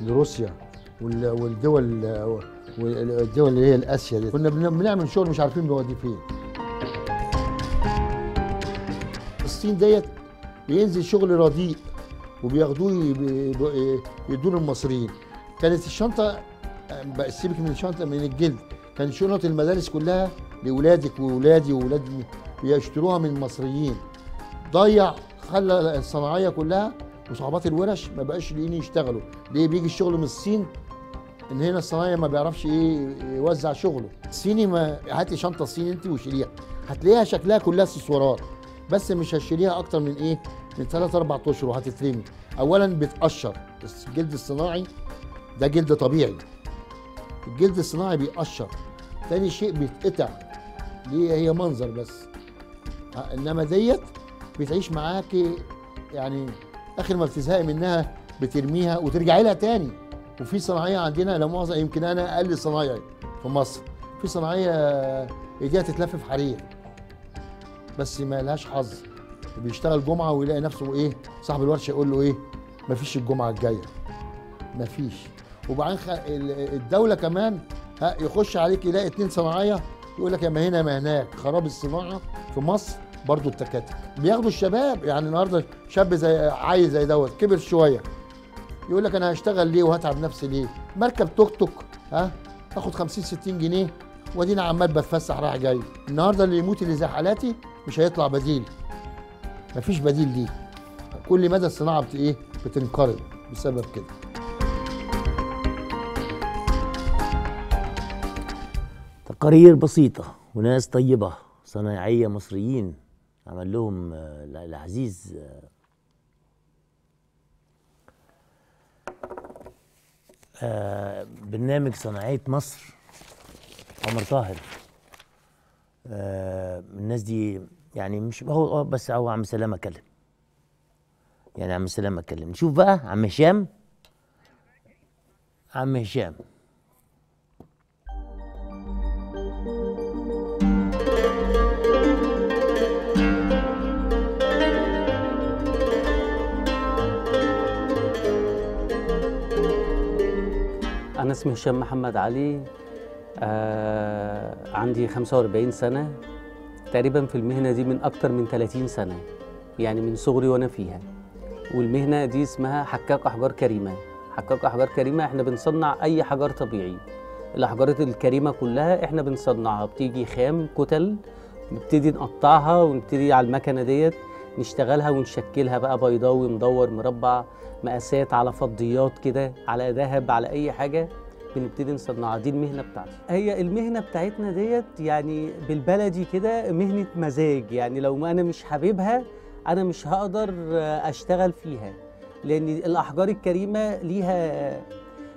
لروسيا والدول آه، والدول اللي هي الاسيا دي كنا بنعمل شغل مش عارفين بيودي فين الصين ديت بينزل شغل رديء وبياخدوه يدوه للمصريين كانت الشنطه بقى سيبك من الشنطه من الجلد كان شنط المدارس كلها لاولادك واولادي واولاد بيشتروها من المصريين ضيع خلى الصناعيه كلها وصعوبات الورش ما بقاش لاقيين يشتغلوا ليه بيجي الشغل من الصين ان هنا الصنايعي ما بيعرفش ايه يوزع شغله الصيني ما هاتي شنطه صيني انت وشيليها هتلاقيها شكلها كلها اكسسوارات بس مش هتشيليها اكتر من ايه من 3 4 اشهر وهتترمي اولا بتقشر الجلد الصناعي ده جلد طبيعي الجلد الصناعي بيقشر تاني شيء بيتقطع ليه هي منظر بس آه، انما ديت بتعيش معاكي يعني اخر ما بتزهقي منها بترميها وترجعي لها تاني وفي صناعيه عندنا لا مؤاخذه يمكن انا اقل صنايعي في مصر في صناعيه ايديها تتلف في حرير بس ما لهاش حظ بيشتغل جمعه ويلاقي نفسه ايه صاحب الورشه يقول له ايه مفيش الجمعه الجايه مفيش وبعدين الدوله كمان يخش عليك يلاقي اتنين صناعيه يقول لك يا ما هنا ما هناك خراب الصناعه في مصر برضه التكاتك بياخدوا الشباب يعني النهارده شاب زي عايز زي دوت كبر شويه يقول لك انا هشتغل ليه وهتعب نفسي ليه مركب توك توك ها اخد 50 60 جنيه وادينا عمال بتفسح رايح جاي النهارده اللي يموت اللي زي حالاتي مش هيطلع بديل مفيش بديل ليه كل مدى الصناعه بت ايه بتنقرض بسبب كده
تقارير بسيطه وناس طيبه صنايعيه مصريين عمل لهم العزيز آه، آه، آه برنامج صناعيه مصر عمر طاهر آه الناس دي يعني مش هو بس هو عم سلامه اتكلم يعني عم سلامه اتكلم نشوف بقى عم هشام عم هشام
أنا اسمي هشام محمد علي آه عندي 45 سنة تقريبا في المهنة دي من أكتر من 30 سنة يعني من صغري وأنا فيها والمهنة دي اسمها حكاك أحجار كريمة حكاك أحجار كريمة إحنا بنصنع أي حجر طبيعي الأحجار الكريمة كلها إحنا بنصنعها بتيجي خام كتل نبتدي نقطعها ونبتدي على المكنة ديت نشتغلها ونشكلها بقى بيضاوي مدور مربع مقاسات على فضيات كده على ذهب على اي حاجه بنبتدي نصنعها دي المهنه بتاعتي هي المهنه بتاعتنا ديت يعني بالبلدي كده مهنه مزاج يعني لو ما انا مش حاببها انا مش هقدر اشتغل فيها لان الاحجار الكريمه ليها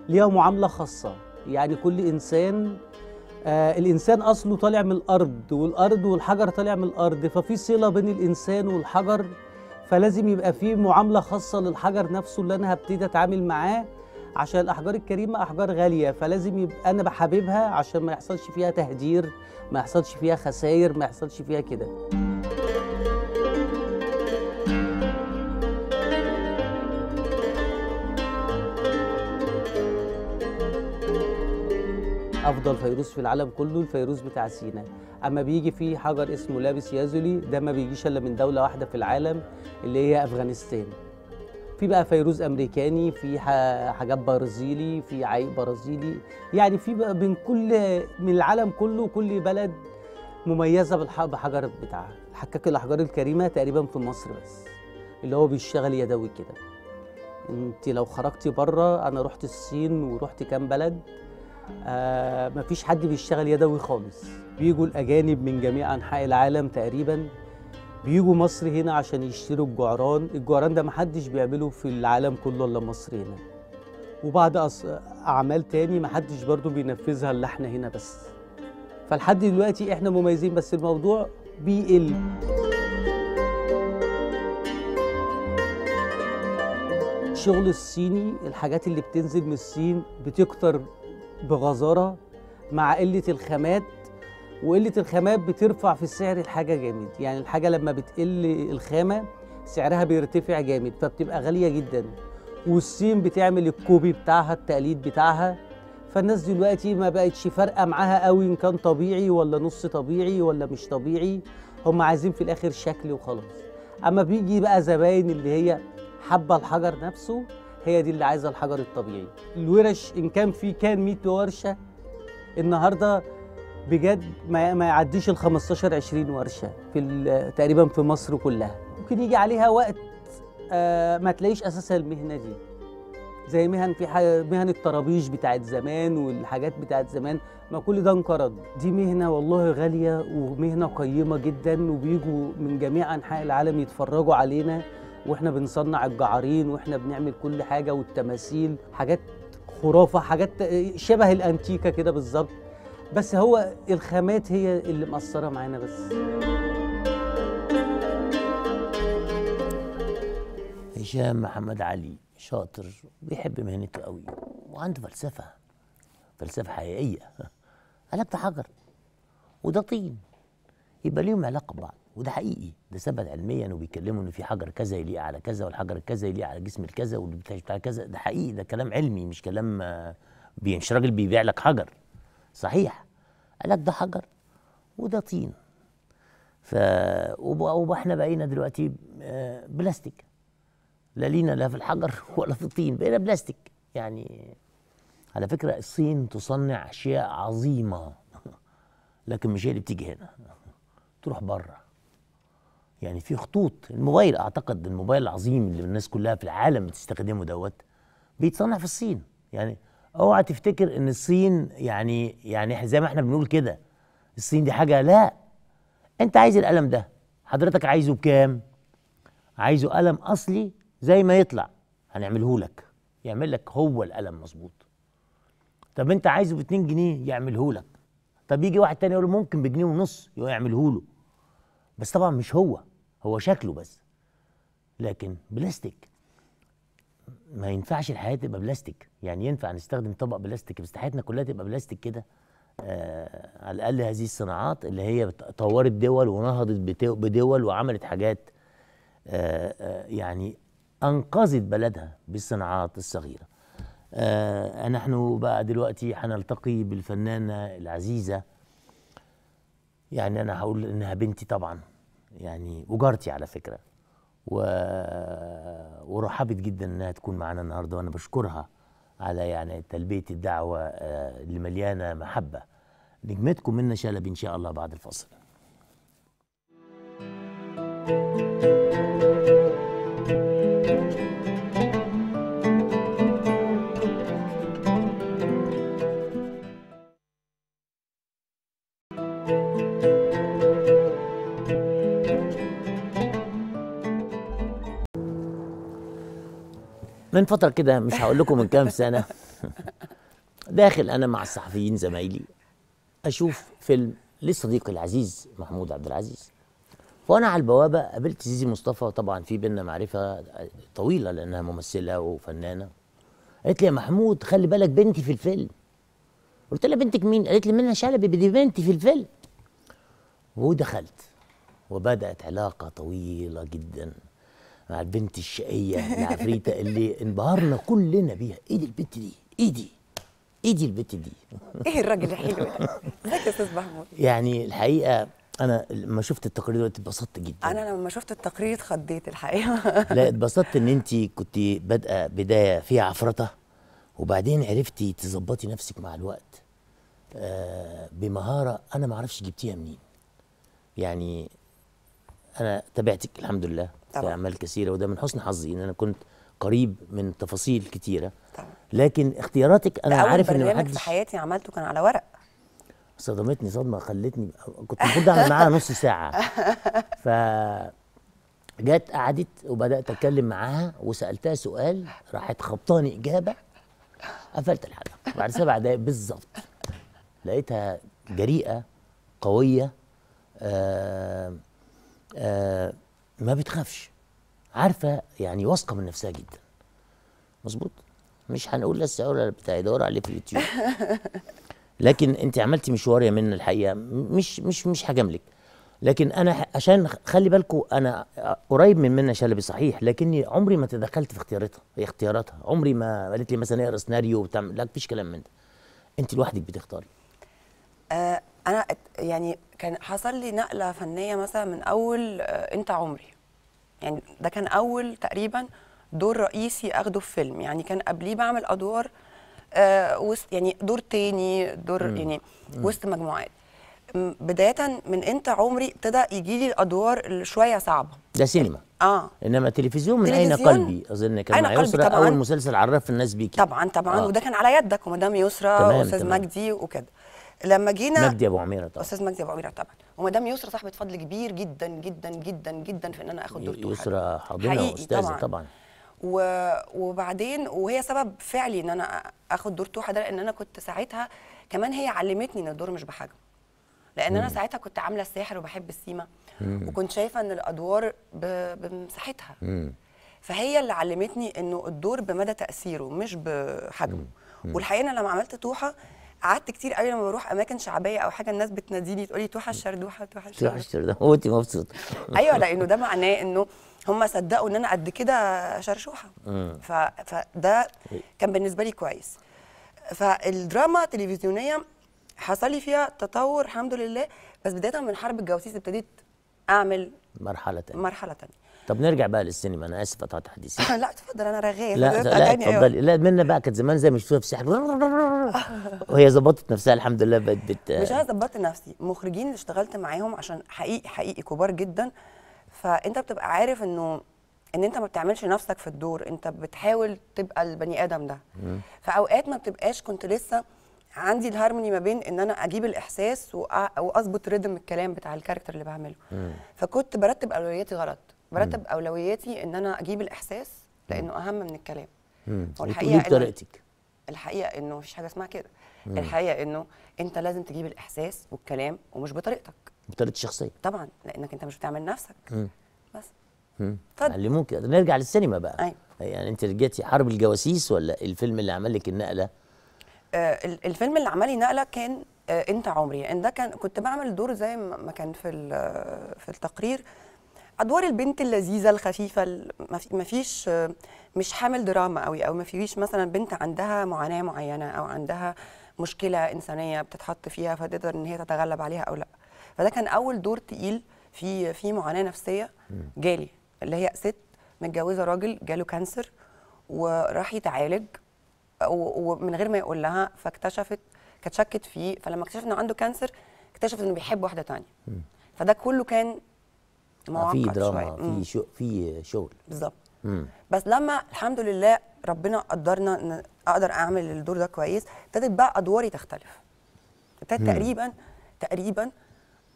ليها معامله خاصه يعني كل انسان آه الانسان اصله طالع من الارض والارض والحجر طالع من الارض ففي صله بين الانسان والحجر فلازم يبقى في معامله خاصه للحجر نفسه اللي انا هبتدي اتعامل معاه عشان الاحجار الكريمه احجار غاليه فلازم يبقى انا بحبيبها عشان ما يحصلش فيها تهدير ما يحصلش فيها خساير ما يحصلش فيها كده افضل فيروز في العالم كله الفيروز بتاع سينا اما بيجي في حجر اسمه لابس يازولي ده ما بيجيش الا من دوله واحده في العالم اللي هي افغانستان في بقى فيروز امريكاني في حاجات برازيلي في عيق برازيلي يعني في بقى بين كل من العالم كله كل بلد مميزه بالحجر بتاعها حكاك الاحجار الكريمه تقريبا في مصر بس اللي هو بيشتغل يدوي كده انت لو خرجتي بره انا رحت الصين ورحت كام بلد آه مفيش حد بيشتغل يدوي خالص بيجوا الأجانب من جميع أنحاء العالم تقريبا بيجوا مصر هنا عشان يشتروا الجعران الجعران ده محدش بيعمله في العالم كله إلا مصر هنا وبعد أص... أعمال تاني محدش برضو بينفذها اللي احنا هنا بس فلحد دلوقتي احنا مميزين بس الموضوع بيقل الشغل الصيني الحاجات اللي بتنزل من الصين بتكتر بغزاره مع قله الخامات وقله الخامات بترفع في السعر الحاجه جامد يعني الحاجه لما بتقل الخامه سعرها بيرتفع جامد فبتبقى غاليه جدا والصين بتعمل الكوبي بتاعها التقليد بتاعها فالناس دلوقتي ما بقتش فارقه معاها قوي ان كان طبيعي ولا نص طبيعي ولا مش طبيعي هم عايزين في الاخر شكل وخلاص اما بيجي بقى زباين اللي هي حبة الحجر نفسه هي دي اللي عايزه الحجر الطبيعي الورش ان كان في كان 100 ورشه النهارده بجد ما, ما يعديش ال 15 20 ورشه في تقريبا في مصر كلها ممكن يجي عليها وقت آه ما تلاقيش اساسا المهنه دي زي مهن في مهن الطرابيش بتاعت زمان والحاجات بتاعت زمان ما كل ده انقرض دي مهنه والله غاليه ومهنه قيمه جدا وبيجوا من جميع انحاء العالم يتفرجوا علينا واحنا بنصنع الجعارين واحنا بنعمل كل حاجه والتماثيل حاجات خرافه حاجات شبه الانتيكه كده بالظبط بس هو الخامات هي اللي مقصره معانا بس
هشام محمد علي شاطر بيحب مهنته قوي وعنده فلسفه فلسفه حقيقيه قلبت حجر وده طين يبقى ليهم علاقه ببعض وده حقيقي ده ثبت علميا وبيتكلموا ان في حجر كذا يليق على كذا والحجر كذا يليق على جسم الكذا والبتاج بتاع كذا ده حقيقي ده كلام علمي مش كلام آه، مش راجل بيبيع لك حجر صحيح قال لك ده حجر وده طين ف واحنا بقينا دلوقتي آه، بلاستيك لا لينا لا في الحجر ولا في الطين بقينا بلاستيك يعني على فكره الصين تصنع اشياء عظيمه لكن مش هي اللي بتيجي هنا تروح بره يعني في خطوط الموبايل اعتقد الموبايل العظيم اللي الناس كلها في العالم بتستخدمه دوت بيتصنع في الصين يعني اوعى تفتكر ان الصين يعني يعني زي ما احنا بنقول كده الصين دي حاجه لا انت عايز القلم ده حضرتك عايزه بكام عايزه قلم اصلي زي ما يطلع هنعمله لك يعمل لك هو القلم مظبوط طب انت عايزه ب 2 جنيه يعمله لك طب يجي واحد تاني يقول ممكن بجنيه ونص يعمله له بس طبعا مش هو هو شكله بس لكن بلاستيك ما ينفعش الحياه تبقى بلاستيك يعني ينفع نستخدم طبق بلاستيك بس حياتنا كلها تبقى بلاستيك كده آه على الاقل هذه الصناعات اللي هي طورت دول ونهضت بدول وعملت حاجات آه،, آه يعني انقذت بلدها بالصناعات الصغيره آه نحن بقى دلوقتي هنلتقي بالفنانه العزيزه يعني انا هقول انها بنتي طبعا يعني وجارتي على فكره و... ورحبت جدا انها تكون معانا النهارده وانا بشكرها على يعني تلبيه الدعوه آه، اللي مليانه محبه نجمتكم منا شلبي ان شاء الله بعد الفاصل thank you من فترة كده مش هقول لكم من كام سنة داخل أنا مع الصحفيين زمايلي أشوف فيلم لصديقي العزيز محمود عبد العزيز وأنا على البوابة قابلت زيزي مصطفى طبعا في بينا معرفة طويلة لأنها ممثلة وفنانة قالت لي يا محمود خلي بالك بنتي في الفيلم قلت لها بنتك مين؟ قالت لي منى شلبي بدي بنتي في الفيلم ودخلت وبدأت علاقة طويلة جداً مع البنت الشقيه العفريته اللي انبهرنا كلنا بيها ايه دي البنت دي ايه دي ايه دي البنت دي ايه الراجل الحلو ده
ازيك يا استاذ محمود
يعني الحقيقه انا لما شفت التقرير دلوقتي اتبسطت جدا
انا لما شفت التقرير اتخضيت الحقيقه لا
اتبسطت ان انت كنت بادئه بدايه فيها عفرطه وبعدين عرفتي تظبطي نفسك مع الوقت آه بمهاره انا ما اعرفش جبتيها منين يعني انا تابعتك الحمد لله طبعا. في اعمال كثيره وده من حسن حظي ان انا كنت قريب من تفاصيل كتيره طبعا. لكن اختياراتك انا عارف ان في
حياتي عملته كان على ورق
صدمتني صدمه خلتني كنت المفروض اعمل معاها نص ساعه ف جت قعدت وبدات اتكلم معاها وسالتها سؤال راحت خبطاني اجابه قفلت الحلقه بعد سبع دقائق بالظبط لقيتها جريئه قويه آه آه، ما بتخافش عارفه يعني واثقه من نفسها جدا مظبوط مش هنقول لسه السعر بتاع يدور عليه في اليوتيوب لكن انت عملتي مشوار يا من الحقيقه مش مش مش هجاملك لكن انا عشان خلي بالكم انا قريب من منى شلبي صحيح لكني عمري ما تدخلت في اختياراتها في اختياراتها عمري ما قالت لي مثلا اقرا سيناريو وبتعمل لا مفيش كلام من ده انت لوحدك بتختاري
آه انا يعني كان حصل لي نقله فنيه مثلا من اول آه، انت عمري يعني ده كان اول تقريبا دور رئيسي اخده في فيلم يعني كان قبليه بعمل ادوار آه وسط يعني دور تاني دور مم. يعني مم. وسط مجموعات بدايه من انت عمري ابتدى يجي لي الادوار شويه صعبه ده سينما اه
انما تلفزيون من اين قلبي اظن كان مع يسرا اول مسلسل عرف الناس بيكي
طبعا طبعا آه. وده كان على يدك ومدام يسرى واستاذ مجدي وكده لما جينا مجدي ابو عميره طبعا استاذ مجدي ابو عميره طبعا ومدام يسرا صاحبه فضل كبير جدا جدا جدا جدا في ان انا اخد دكتور
يسرا حاضنه واستاذه طبعا, طبعا.
و... وبعدين وهي سبب فعلي ان انا اخد دور توحه ده لان انا كنت ساعتها كمان هي علمتني ان الدور مش بحجم لان مم. انا ساعتها كنت عامله الساحر وبحب السيما وكنت شايفه ان الادوار ب... بمساحتها مم. فهي اللي علمتني انه الدور بمدى تاثيره مش بحجمه والحقيقه انا لما عملت توحه قعدت كتير قوي لما بروح اماكن شعبيه او حاجه الناس بتناديني تقولي توحى الشردوحه توحى الشردوحه توحى
الشردوحه وانت مبسوطه ايوه لانه ده
معناه انه هم صدقوا ان انا قد كده شرشوحه ف... فده كان بالنسبه لي كويس فالدراما التلفزيونيه حصل لي فيها تطور الحمد لله بس بدايه من حرب الجواسيس ابتديت اعمل مرحله تانية. مرحله تانية
طب نرجع بقى للسينما انا اسف قطعت حديثي
لا اتفضل انا رغيت لا لا يعني. اتفضلي
لا منا بقى كانت زمان زي ما شفتوها في السحر وهي ظبطت نفسها الحمد لله بقت بت مش انا
ظبطت نفسي المخرجين اللي اشتغلت معاهم عشان حقيقي حقيقي كبار جدا فانت بتبقى عارف انه ان انت ما بتعملش نفسك في الدور انت بتحاول تبقى البني ادم ده فاوقات ما بتبقاش كنت لسه عندي الهارموني ما بين ان انا اجيب الاحساس واظبط ريدم الكلام بتاع الكاركتر اللي بعمله فكنت برتب اولوياتي غلط برتب اولوياتي ان انا اجيب الاحساس لانه اهم من الكلام والحقيقه طريقتك الحقيقه انه مفيش حاجه اسمها كده الحقيقه انه انت لازم تجيب الاحساس والكلام ومش بطريقتك بطريقه الشخصيه طبعا لانك انت مش بتعمل نفسك مم. بس
علموك نرجع للسينما بقى أيوة. يعني انت رجعتي حرب الجواسيس ولا الفيلم اللي عمل لك النقله
آه الفيلم اللي عمل لي نقله كان آه انت عمري ان يعني ده كان كنت بعمل دور زي ما كان في في التقرير ادوار البنت اللذيذه الخفيفه ما فيش مش حامل دراما قوي او ما فيش مثلا بنت عندها معاناه معينه او عندها مشكله انسانيه بتتحط فيها فتقدر ان هي تتغلب عليها او لا فده كان اول دور تقيل في في معاناه نفسيه جالي اللي هي ست متجوزه راجل جاله كانسر وراح يتعالج ومن غير ما يقول لها فاكتشفت كانت شكت فيه فلما اكتشفت انه عنده كانسر اكتشفت انه بيحب واحده ثانيه فده كله كان في دراما في
شو في
شغل
بالظبط بس لما الحمد لله ربنا قدرنا ان اقدر اعمل الدور ده كويس ابتدت بقى ادواري تختلف ابتدت تقريبا تقريبا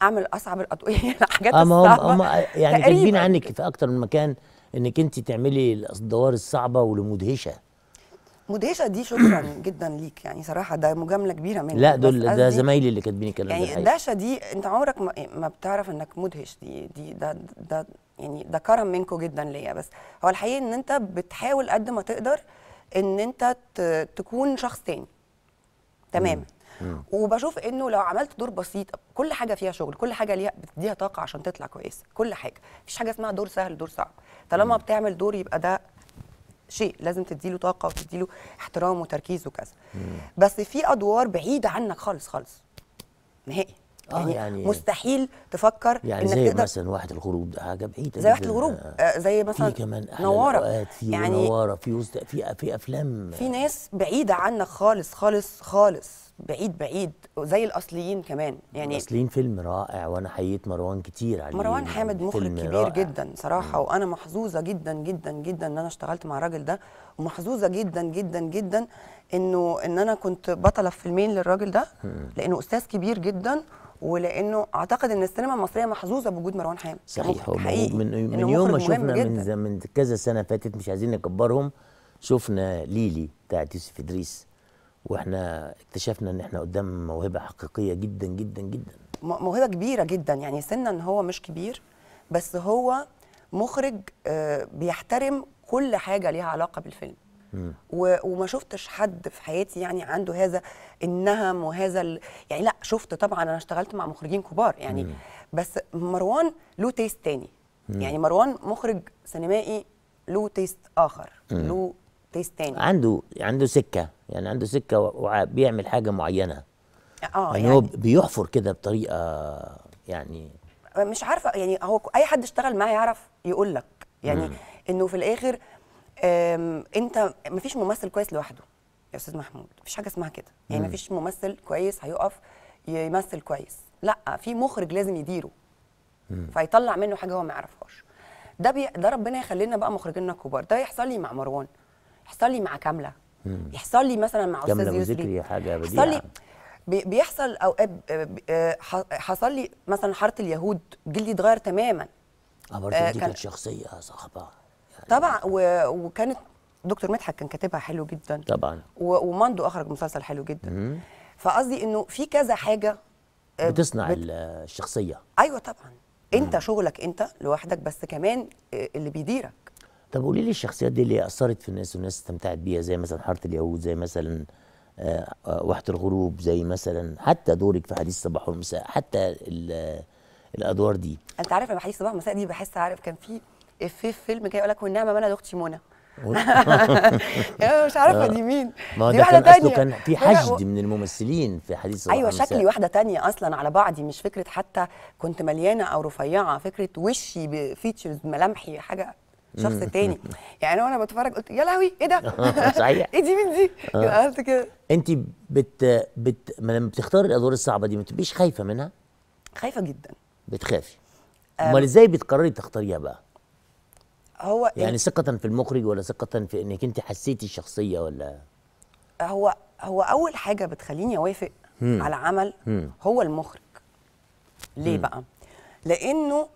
اعمل اصعب الادويه الحاجات آه الصعبه هم يعني كاتبين
عنك في اكتر من مكان انك انت تعملي الادوار الصعبه والمدهشه
مدهشه دي شكرا جدا ليك يعني صراحه ده مجامله كبيره منك لا دول ده زمايلي
اللي كاتبين الكلام يعني ده يعني الدهشه
دي انت عمرك ما, ما بتعرف انك مدهش دي دي ده ده يعني ده كرم منكم جدا ليا بس هو الحقيقه ان انت بتحاول قد ما تقدر ان انت تكون شخص تاني تمام وبشوف انه لو عملت دور بسيط كل حاجه فيها شغل كل حاجه ليها بتديها طاقه عشان تطلع كويسه كل حاجه مفيش حاجه اسمها دور سهل دور صعب طالما بتعمل دور يبقى ده شيء لازم تديله طاقه وتديله احترام وتركيز وكذا بس في ادوار بعيده عنك خالص خالص نهائي آه، يعني, يعني مستحيل تفكر يعني انك زي تقدر
مثلا واحد الغروب ده حاجه بعيده زي واحد الغروب
آه, آه، زي مثلا في كمان نواره في يعني
نواره في في في افلام في
ناس بعيده عنك خالص خالص خالص بعيد بعيد زي الاصليين كمان يعني
الاصليين فيلم رائع وانا حييت مروان كتير عليه مروان يعني حامد مخرج كبير رائع.
جدا صراحه مم. وانا محظوظه جدا جدا جدا ان انا اشتغلت مع الراجل ده ومحظوظه جدا جدا جدا انه ان انا كنت بطله في فيلمين للراجل ده مم. لانه استاذ كبير جدا ولانه اعتقد ان السينما المصريه محظوظه بوجود مروان حامد صحيح حقيقي
من, من يوم ما شفنا من من كذا سنه فاتت مش عايزين نكبرهم شفنا ليلي بتاعت يوسف ادريس واحنا اكتشفنا ان احنا قدام موهبه حقيقيه جدا جدا جدا
موهبه كبيره جدا يعني سنا هو مش كبير بس هو مخرج آه، بيحترم كل حاجه ليها علاقه بالفيلم وما شفتش حد في حياتي يعني عنده هذا النهم وهذا ال... يعني لا شفت طبعا انا اشتغلت مع مخرجين كبار يعني مم. بس مروان له تيست تاني مم. يعني مروان مخرج سينمائي له تيست اخر له تيست تاني
عنده عنده سكه يعني عنده سكه وبيعمل حاجه معينه اه يعني, يعني هو بيحفر كده بطريقه يعني
مش عارفه يعني هو اي حد اشتغل معاه يعرف يقول لك يعني مم. انه في الاخر انت مفيش ممثل كويس لوحده يا استاذ محمود مفيش حاجه اسمها كده يعني مم. مفيش ممثل كويس هيقف يمثل كويس لا في مخرج لازم يديره مم. فيطلع منه حاجه هو ما يعرفهاش ده بي... ده ربنا يخلينا بقى مخرجينا الكبار ده يحصل لي مع مروان يحصل لي مع كامله يحصل لي مثلا مع استاذ وذكري
حاجه بديعه يحصل لي
بيحصل اوقات آه، حصل لي مثلا حاره اليهود جلدي اتغير تماما اه برضه آه، دي كانت
شخصيه صاخبه يعني
طبعا وكانت دكتور مدحت كان كاتبها حلو جدا طبعا وماندو اخرج مسلسل حلو جدا فقصدي انه في كذا حاجه آه، بتصنع بت...
الشخصيه
ايوه طبعا انت مم. شغلك انت لوحدك بس كمان اللي بيديرك
طب قولي لي الشخصيات دي اللي اثرت في الناس والناس استمتعت بيها زي مثلا حاره اليهود زي مثلا آه، آه، وحده الغروب زي مثلا حتى دورك في حديث الصباح والمساء حتى الادوار دي
انت عارف لما حديث الصباح والمساء دي بحس عارف كان في في فيلم كده يقول لك والنعمه مالها اختي منى مش عارفه آه. دي مين ما دي واحده كان تانية كان في حشد
من الممثلين في حديث الصباح ايوه شكلي واحده
تانية اصلا على بعضي مش فكره حتى كنت مليانه او رفيعه فكره وشي بفيتشرز ملامحي حاجه شخص تاني يعني وانا بتفرج قلت يا لهوي ايه ده صحيح ايه دي من دي آه. قلت كده
انت بت بت لما بتختاري الادوار الصعبه دي ما بتبقيش خايفه منها خايفه جدا بتخافي آه. امال ازاي بتقرري تختاريها بقى هو يعني ثقة في المخرج ولا ثقة في انك انت حسيتي الشخصية ولا
هو هو اول حاجة بتخليني اوافق على عمل هو المخرج ليه مم. بقى؟ لانه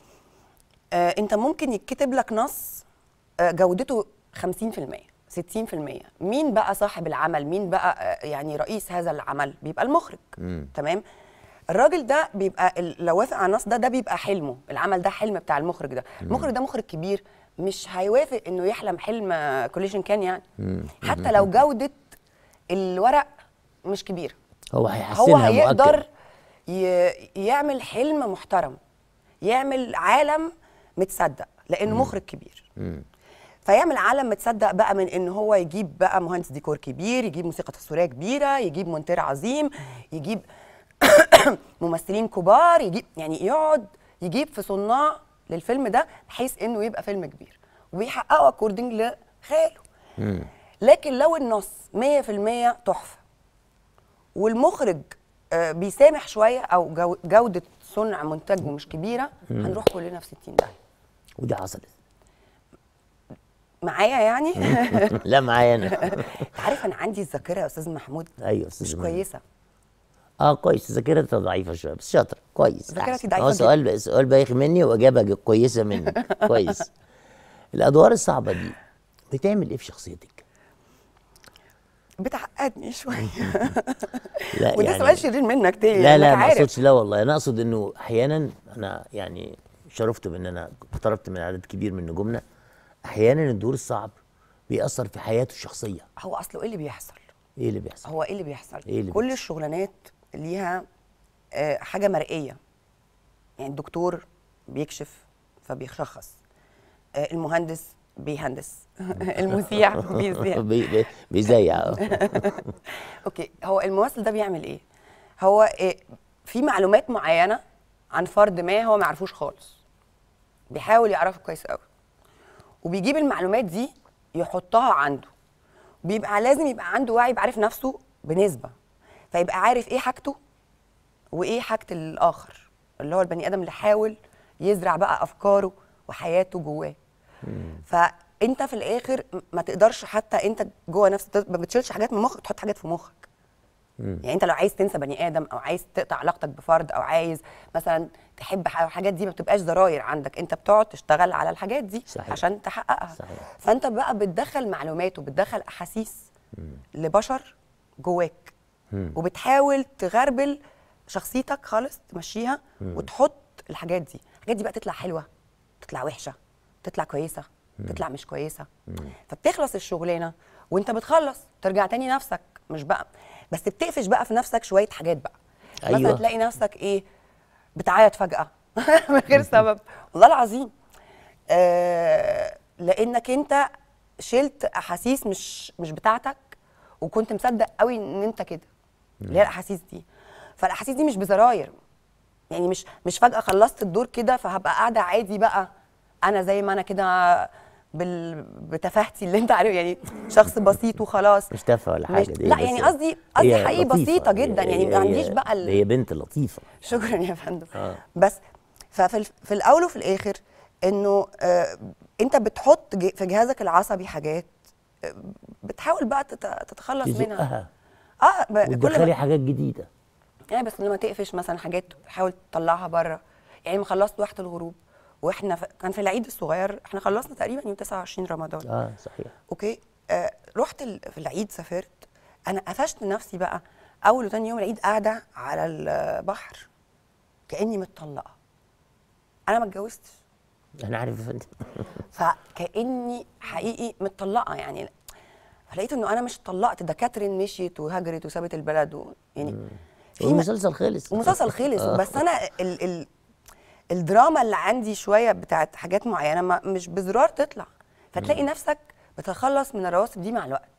آه انت ممكن يتكتب لك نص جودته 50% 60% مين بقى صاحب العمل مين بقى آه، يعني رئيس هذا العمل بيبقى المخرج مم. تمام الراجل ده بيبقى لو وافق على النص ده ده بيبقى حلمه العمل ده حلم بتاع المخرج ده مم. المخرج ده مخرج كبير مش هيوافق انه يحلم حلم كوليشن كان يعني
مم. حتى لو
جوده الورق مش كبيره هو هيحسنها هو هيقدر ي... يعمل حلم محترم يعمل عالم متصدق لانه مخرج كبير مم. فيعمل عالم متصدق بقى من ان هو يجيب بقى مهندس ديكور كبير يجيب موسيقى تصويريه كبيره يجيب مونتير عظيم يجيب ممثلين كبار يجيب يعني يقعد يجيب في صناع للفيلم ده بحيث انه يبقى فيلم كبير ويحققه اكوردنج لخياله لكن لو النص 100% تحفه والمخرج آه، بيسامح شويه او جوده صنع منتجه مش كبيره هنروح كلنا في 60 داهيه ودي حصلت معايا يعني
لا معايا انا
عارف انا عندي الذاكره يا استاذ محمود
ايوه استاذ مش كويسه اه كويس ذاكرتها ضعيفه شويه بس شاطر كويس ذاكرتي ضعيفه هو سؤال سؤال بايخ مني واجابه كويسه منك كويس الادوار الصعبه دي بتعمل ايه في شخصيتك؟
بتعقدني شويه
لا وده يعني سؤال شرير منك تاني لا لا ما اقصدش لا والله انا اقصد انه احيانا انا يعني شرفت بان انا اقتربت من عدد كبير من نجومنا احيانا الدور الصعب بيأثر في حياته الشخصيه
هو اصله ايه اللي بيحصل ايه اللي بيحصل هو ايه اللي بيحصل إيه اللي كل بيحصل؟ الشغلانات ليها آه، حاجه مرئيه يعني الدكتور بيكشف فبيشخص آه، المهندس بيهندس المذيع بيذيع بيذيع اوكي هو الممثل ده بيعمل ايه هو آه، في معلومات معينه عن فرد ما هو ما يعرفوش خالص بيحاول يعرفه كويس قوي وبيجيب المعلومات دي يحطها عنده بيبقى لازم يبقى عنده وعي بعرف نفسه بنسبه فيبقى عارف ايه حاجته وايه حاجه الاخر اللي هو البني ادم اللي حاول يزرع بقى افكاره وحياته جواه فانت في الاخر ما تقدرش حتى انت جوه نفسك ما بتشيلش حاجات من مخك تحط حاجات في مخك يعني انت لو عايز تنسى بني ادم او عايز تقطع علاقتك بفرد او عايز مثلا تحب الحاجات دي ما بتبقاش زراير عندك انت بتقعد تشتغل على الحاجات دي صحيح. عشان تحققها صحيح. فانت بقى بتدخل معلومات وبتدخل احاسيس لبشر جواك وبتحاول تغربل شخصيتك خالص تمشيها وتحط الحاجات دي الحاجات دي بقى تطلع حلوه تطلع وحشه تطلع كويسه تطلع مش كويسه فبتخلص الشغلانه وانت بتخلص ترجع تاني نفسك مش بقى بس بتقفش بقى في نفسك شويه حاجات بقى أيوة. مثلا تلاقي نفسك ايه بتعيط فجاه من غير سبب والله العظيم آه لانك انت شلت احاسيس مش مش بتاعتك وكنت مصدق قوي ان انت كده اللي هي الاحاسيس دي فالاحاسيس دي مش بزراير يعني مش مش فجاه خلصت الدور كده فهبقى قاعده عادي بقى انا زي ما انا كده بال... بتفاهتي اللي انت عارف يعني شخص بسيط وخلاص مش
تافهه ولا حاجه مش... دي لا يعني قصدي قصدي حقيقي بسيطه جدا يعني ما عنديش بقى ال... هي بنت لطيفه
شكرا يا فندم آه. بس ففي في الاول وفي الاخر انه آه انت بتحط في جهازك العصبي حاجات آه، بتحاول بقى تتخلص منها اه ب... وتدخلي
حاجات جديده
يعني بس لما تقفش مثلا حاجات حاول تطلعها بره يعني ما خلصت واحده الغروب واحنا ف... كان في العيد الصغير احنا خلصنا تقريبا يوم 29 رمضان اه صحيح اوكي آه رحت ال... في العيد سافرت انا قفشت نفسي بقى اول وتاني يوم العيد قاعده على البحر كاني متطلقه انا ما اتجوزتش انا عارف يا فكاني حقيقي متطلقه يعني فلقيت انه انا مش اتطلقت ده كاترين مشيت وهجرت وسابت البلد و... يعني
في والمسلسل خلص المسلسل خلص آه. بس انا
ال... ال... الدراما اللي عندي شويه بتاعت حاجات معينه ما مش بزرار تطلع فتلاقي نفسك بتخلص من الرواسب دي مع الوقت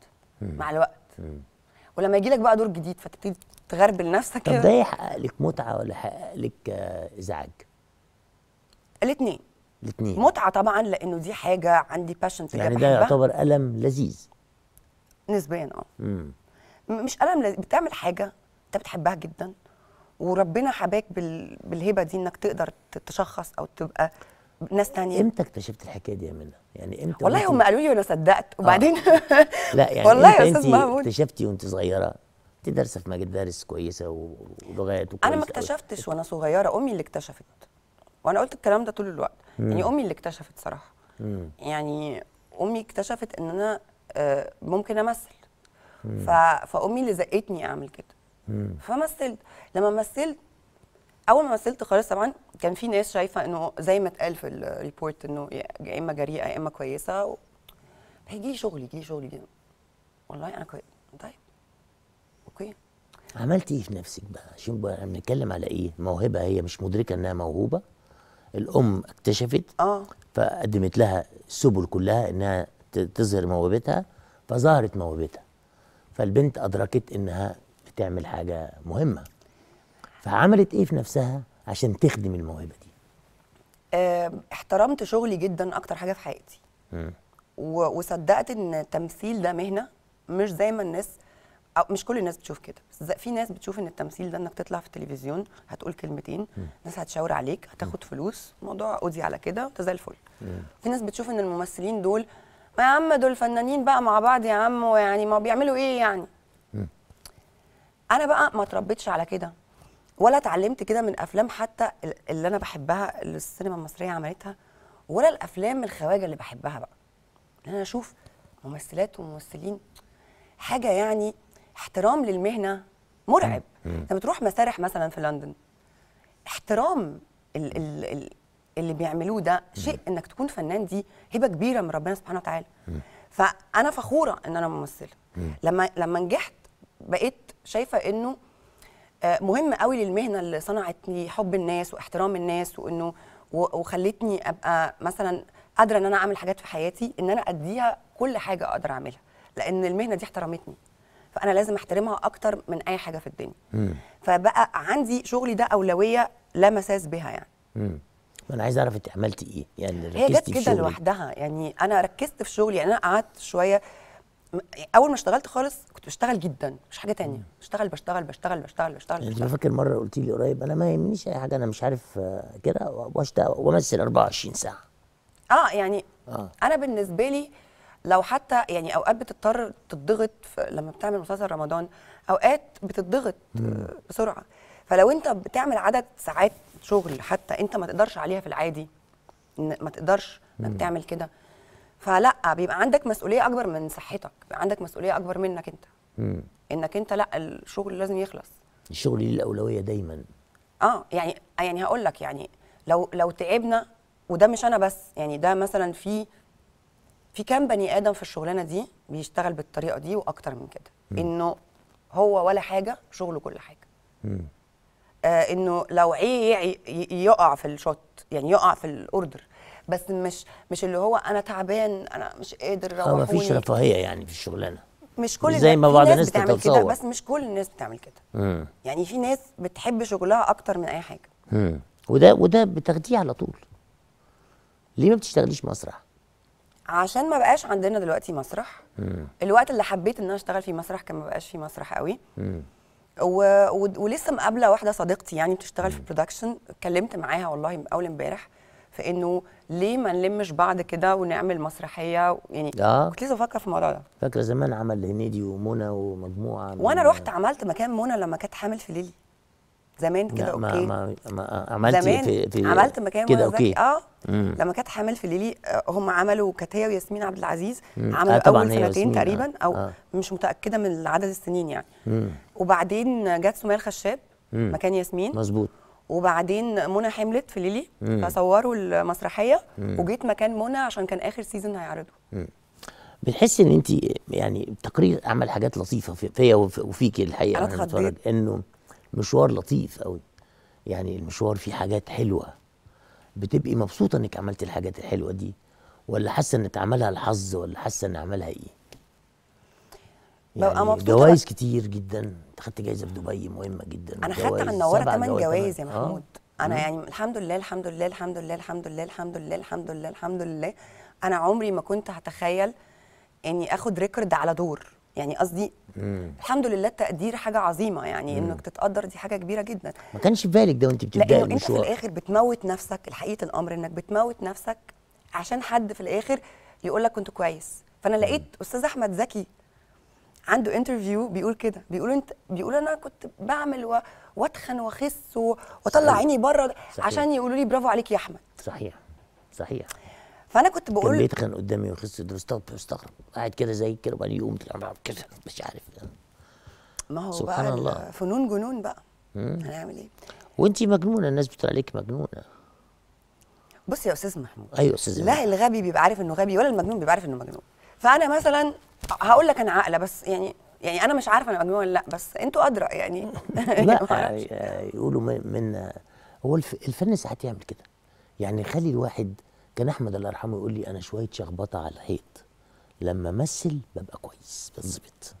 مع الوقت ولما يجي لك بقى دور جديد فتبتدي تغربل نفسك طب ده يحقق
لك متعه ولا يحقق لك آه،
ازعاج؟ الاثنين
الاثنين متعه
طبعا لانه دي حاجه عندي باشن تجاه يعني ده يعتبر
الم لذيذ
نسبيا اه مش الم لذيذ بتعمل حاجه انت بتحبها جدا وربنا حباك بال... بالهبه دي انك تقدر تشخص او تبقى ناس تانية امتى
اكتشفت الحكايه دي يا منى؟ يعني امتى والله هم
قالوا لي وانا صدقت آه. وبعدين آه. لا يعني والله يا استاذ محمود
اكتشفتي وانت صغيره انت دارسه في مدارس دارس كويسه ولغات وكويسة انا ما
اكتشفتش وانا صغيره امي اللي اكتشفت وانا قلت الكلام ده طول الوقت مم. يعني امي اللي اكتشفت صراحه مم. يعني امي اكتشفت ان انا آه، ممكن امثل ف... فامي اللي زقتني اعمل كده فمثلت لما مثلت اول ما مثلت خالص طبعا كان في ناس شايفه انه زي ما اتقال في الريبورت انه يا اما جريئه يا اما كويسه و... هيجي لي شغلي يجي لي شغلي يجي والله انا كويس طيب اوكي
عملت ايه في نفسك بقى عشان بقى بنتكلم على ايه موهبه هي مش مدركه انها موهوبه الام اكتشفت اه فقدمت لها السبل كلها انها تظهر موهبتها فظهرت موهبتها فالبنت ادركت انها تعمل حاجه مهمه فعملت ايه في نفسها عشان تخدم
الموهبه دي احترمت شغلي جدا اكتر حاجه في حياتي وصدقت ان التمثيل ده مهنه مش زي ما الناس أو مش كل الناس بتشوف كده بس في ناس بتشوف ان التمثيل ده انك تطلع في التلفزيون هتقول كلمتين ناس هتشاور عليك هتاخد فلوس الموضوع قضي على كده وانت زي الفل في ناس بتشوف ان الممثلين دول ما يا عم دول فنانين بقى مع بعض يا عم ويعني ما بيعملوا ايه يعني انا بقى ما اتربيتش على كده ولا اتعلمت كده من افلام حتى اللي انا بحبها اللي السينما المصريه عملتها ولا الافلام الخواجه اللي بحبها بقى ان انا اشوف ممثلات وممثلين حاجه يعني احترام للمهنه مرعب انت بتروح مسارح مثلا في لندن احترام ال ال ال اللي بيعملوه ده شيء انك تكون فنان دي هبه كبيره من ربنا سبحانه وتعالى فانا فخوره ان انا ممثله لما لما نجحت بقيت شايفه انه آه، مهم قوي للمهنه اللي صنعتني حب الناس واحترام الناس وانه وخلتني ابقى مثلا قادره ان انا اعمل حاجات في حياتي ان انا اديها كل حاجه اقدر اعملها لان المهنه دي احترمتني فانا لازم احترمها اكتر من اي حاجه في الدنيا مم. فبقى عندي شغلي ده اولويه لا مساس بها يعني
مم. انا عايز اعرف انت عملتي ايه يعني ركزتي هي جت كده
لوحدها يعني انا ركزت في شغلي يعني انا قعدت شويه اول ما اشتغلت خالص كنت بشتغل جدا مش حاجه تانية بشتغل بشتغل بشتغل بشتغل بشتغل يعني انا
فاكر مره قلت لي قريب انا ما يهمنيش اي حاجه انا مش عارف آه، كده وامثل 24 ساعه اه يعني آه.
انا بالنسبه لي لو حتى يعني اوقات بتضطر تضغط لما بتعمل مسلسل رمضان اوقات بتضغط آه، بسرعه فلو انت بتعمل عدد ساعات شغل حتى انت ما تقدرش عليها في العادي ما تقدرش ما بتعمل كده فلا بيبقى عندك مسؤوليه اكبر من صحتك بيبقى عندك مسؤوليه اكبر منك انت مم. انك انت لا الشغل لازم يخلص
الشغل ليه الاولويه دايما
اه يعني يعني هقول لك يعني لو لو تعبنا وده مش انا بس يعني ده مثلا في في كام بني ادم في الشغلانه دي بيشتغل بالطريقه دي واكتر من كده مم. انه هو ولا حاجه شغله كل حاجه مم. آه انه لو عي يقع في الشوت يعني يقع في الاوردر بس مش مش اللي هو انا تعبان انا مش قادر روحوني آه، ما فيش رفاهيه
يعني في الشغلانه مش كل زي ما بعض الناس بتعمل كده بس
مش كل الناس بتعمل كده مم. يعني في ناس بتحب شغلها اكتر من اي حاجه
مم. وده وده بتاخديه على طول ليه ما بتشتغليش مسرح
عشان ما بقاش عندنا دلوقتي مسرح مم. الوقت اللي حبيت ان انا اشتغل فيه مسرح كان ما بقاش فيه مسرح قوي و... و... ولسه مقابله واحده صديقتي يعني بتشتغل مم. في برودكشن اتكلمت معاها والله اول امبارح في انه ليه ما نلمش بعد كده ونعمل مسرحيه يعني آه. كنت لسه بفكر في الموضوع ده
فاكره زمان عمل هنيدي ومنى ومجموعه وانا رحت
عملت مكان منى لما كانت حامل في ليلي زمان كده اوكي ما
ما ما عملت زمان في, في عملت مكان كده اوكي اه
مم. لما كانت حامل في ليلي آه، هم عملوا كانت هي وياسمين عبد العزيز مم. آه، عملوا آه اول سنتين تقريبا آه. او آه. مش متاكده من عدد السنين يعني مم. وبعدين جت سمية الخشاب مكان ياسمين مظبوط وبعدين منى حملت في ليلي فصوروا المسرحيه مم. وجيت مكان منى عشان كان اخر سيزون هيعرضه
بتحس ان انت يعني التقرير عمل حاجات لطيفه فيا وفيك الحقيقه انا بتفرج انه مشوار لطيف قوي يعني المشوار فيه حاجات حلوه بتبقي مبسوطه انك عملت الحاجات الحلوه دي ولا حاسه ان اتعملها الحظ ولا حاسه ان عملها ايه؟
يعني ببقى مبسوطه جوائز
كتير جدا خدت جايزه في دبي مهمه جدا انا خدت عن نوره ثمان جوائز يا محمود آه. انا يعني
الحمد لله الحمد لله الحمد لله الحمد لله الحمد لله الحمد لله الحمد لله انا عمري ما كنت هتخيل اني اخد ريكورد على دور يعني قصدي الحمد لله التقدير حاجه عظيمه يعني مم. انك تتقدر دي حاجه كبيره جدا
ما كانش في بالك ده وانت بتبداي لا انت في الاخر
بتموت نفسك الحقيقه الامر انك بتموت نفسك عشان حد في الاخر يقول لك كنت كويس فانا لقيت مم. استاذ احمد زكي عنده انترفيو بيقول كده بيقول انت بيقول انا كنت بعمل واتخن واخس واطلع عيني بره عشان يقولوا لي برافو عليك يا احمد
صحيح صحيح
فانا كنت بقول كان
بيتخن قدامي واخس بستغرب بستغرب قاعد كده زي كده وبعدين يقوم كده مش عارف
ما هو سبحان بقى الله فنون جنون بقى
هنعمل ايه وانت مجنونه الناس بتقول عليك مجنونه
بص يا استاذ محمود ايوه استاذ لا الغبي بيبقى عارف انه غبي ولا المجنون بيبقى عارف انه مجنون فانا مثلا هقول لك انا عاقله بس يعني يعني انا مش عارفه انا مجنونه ولا لا بس انتوا ادرى يعني, يعني لا
آه، يقولوا من هو الفن ساعات يعمل كده يعني خلي الواحد كان احمد الله يرحمه يقول لي انا شويه شخبطه على الحيط لما امثل ببقى كويس بالظبط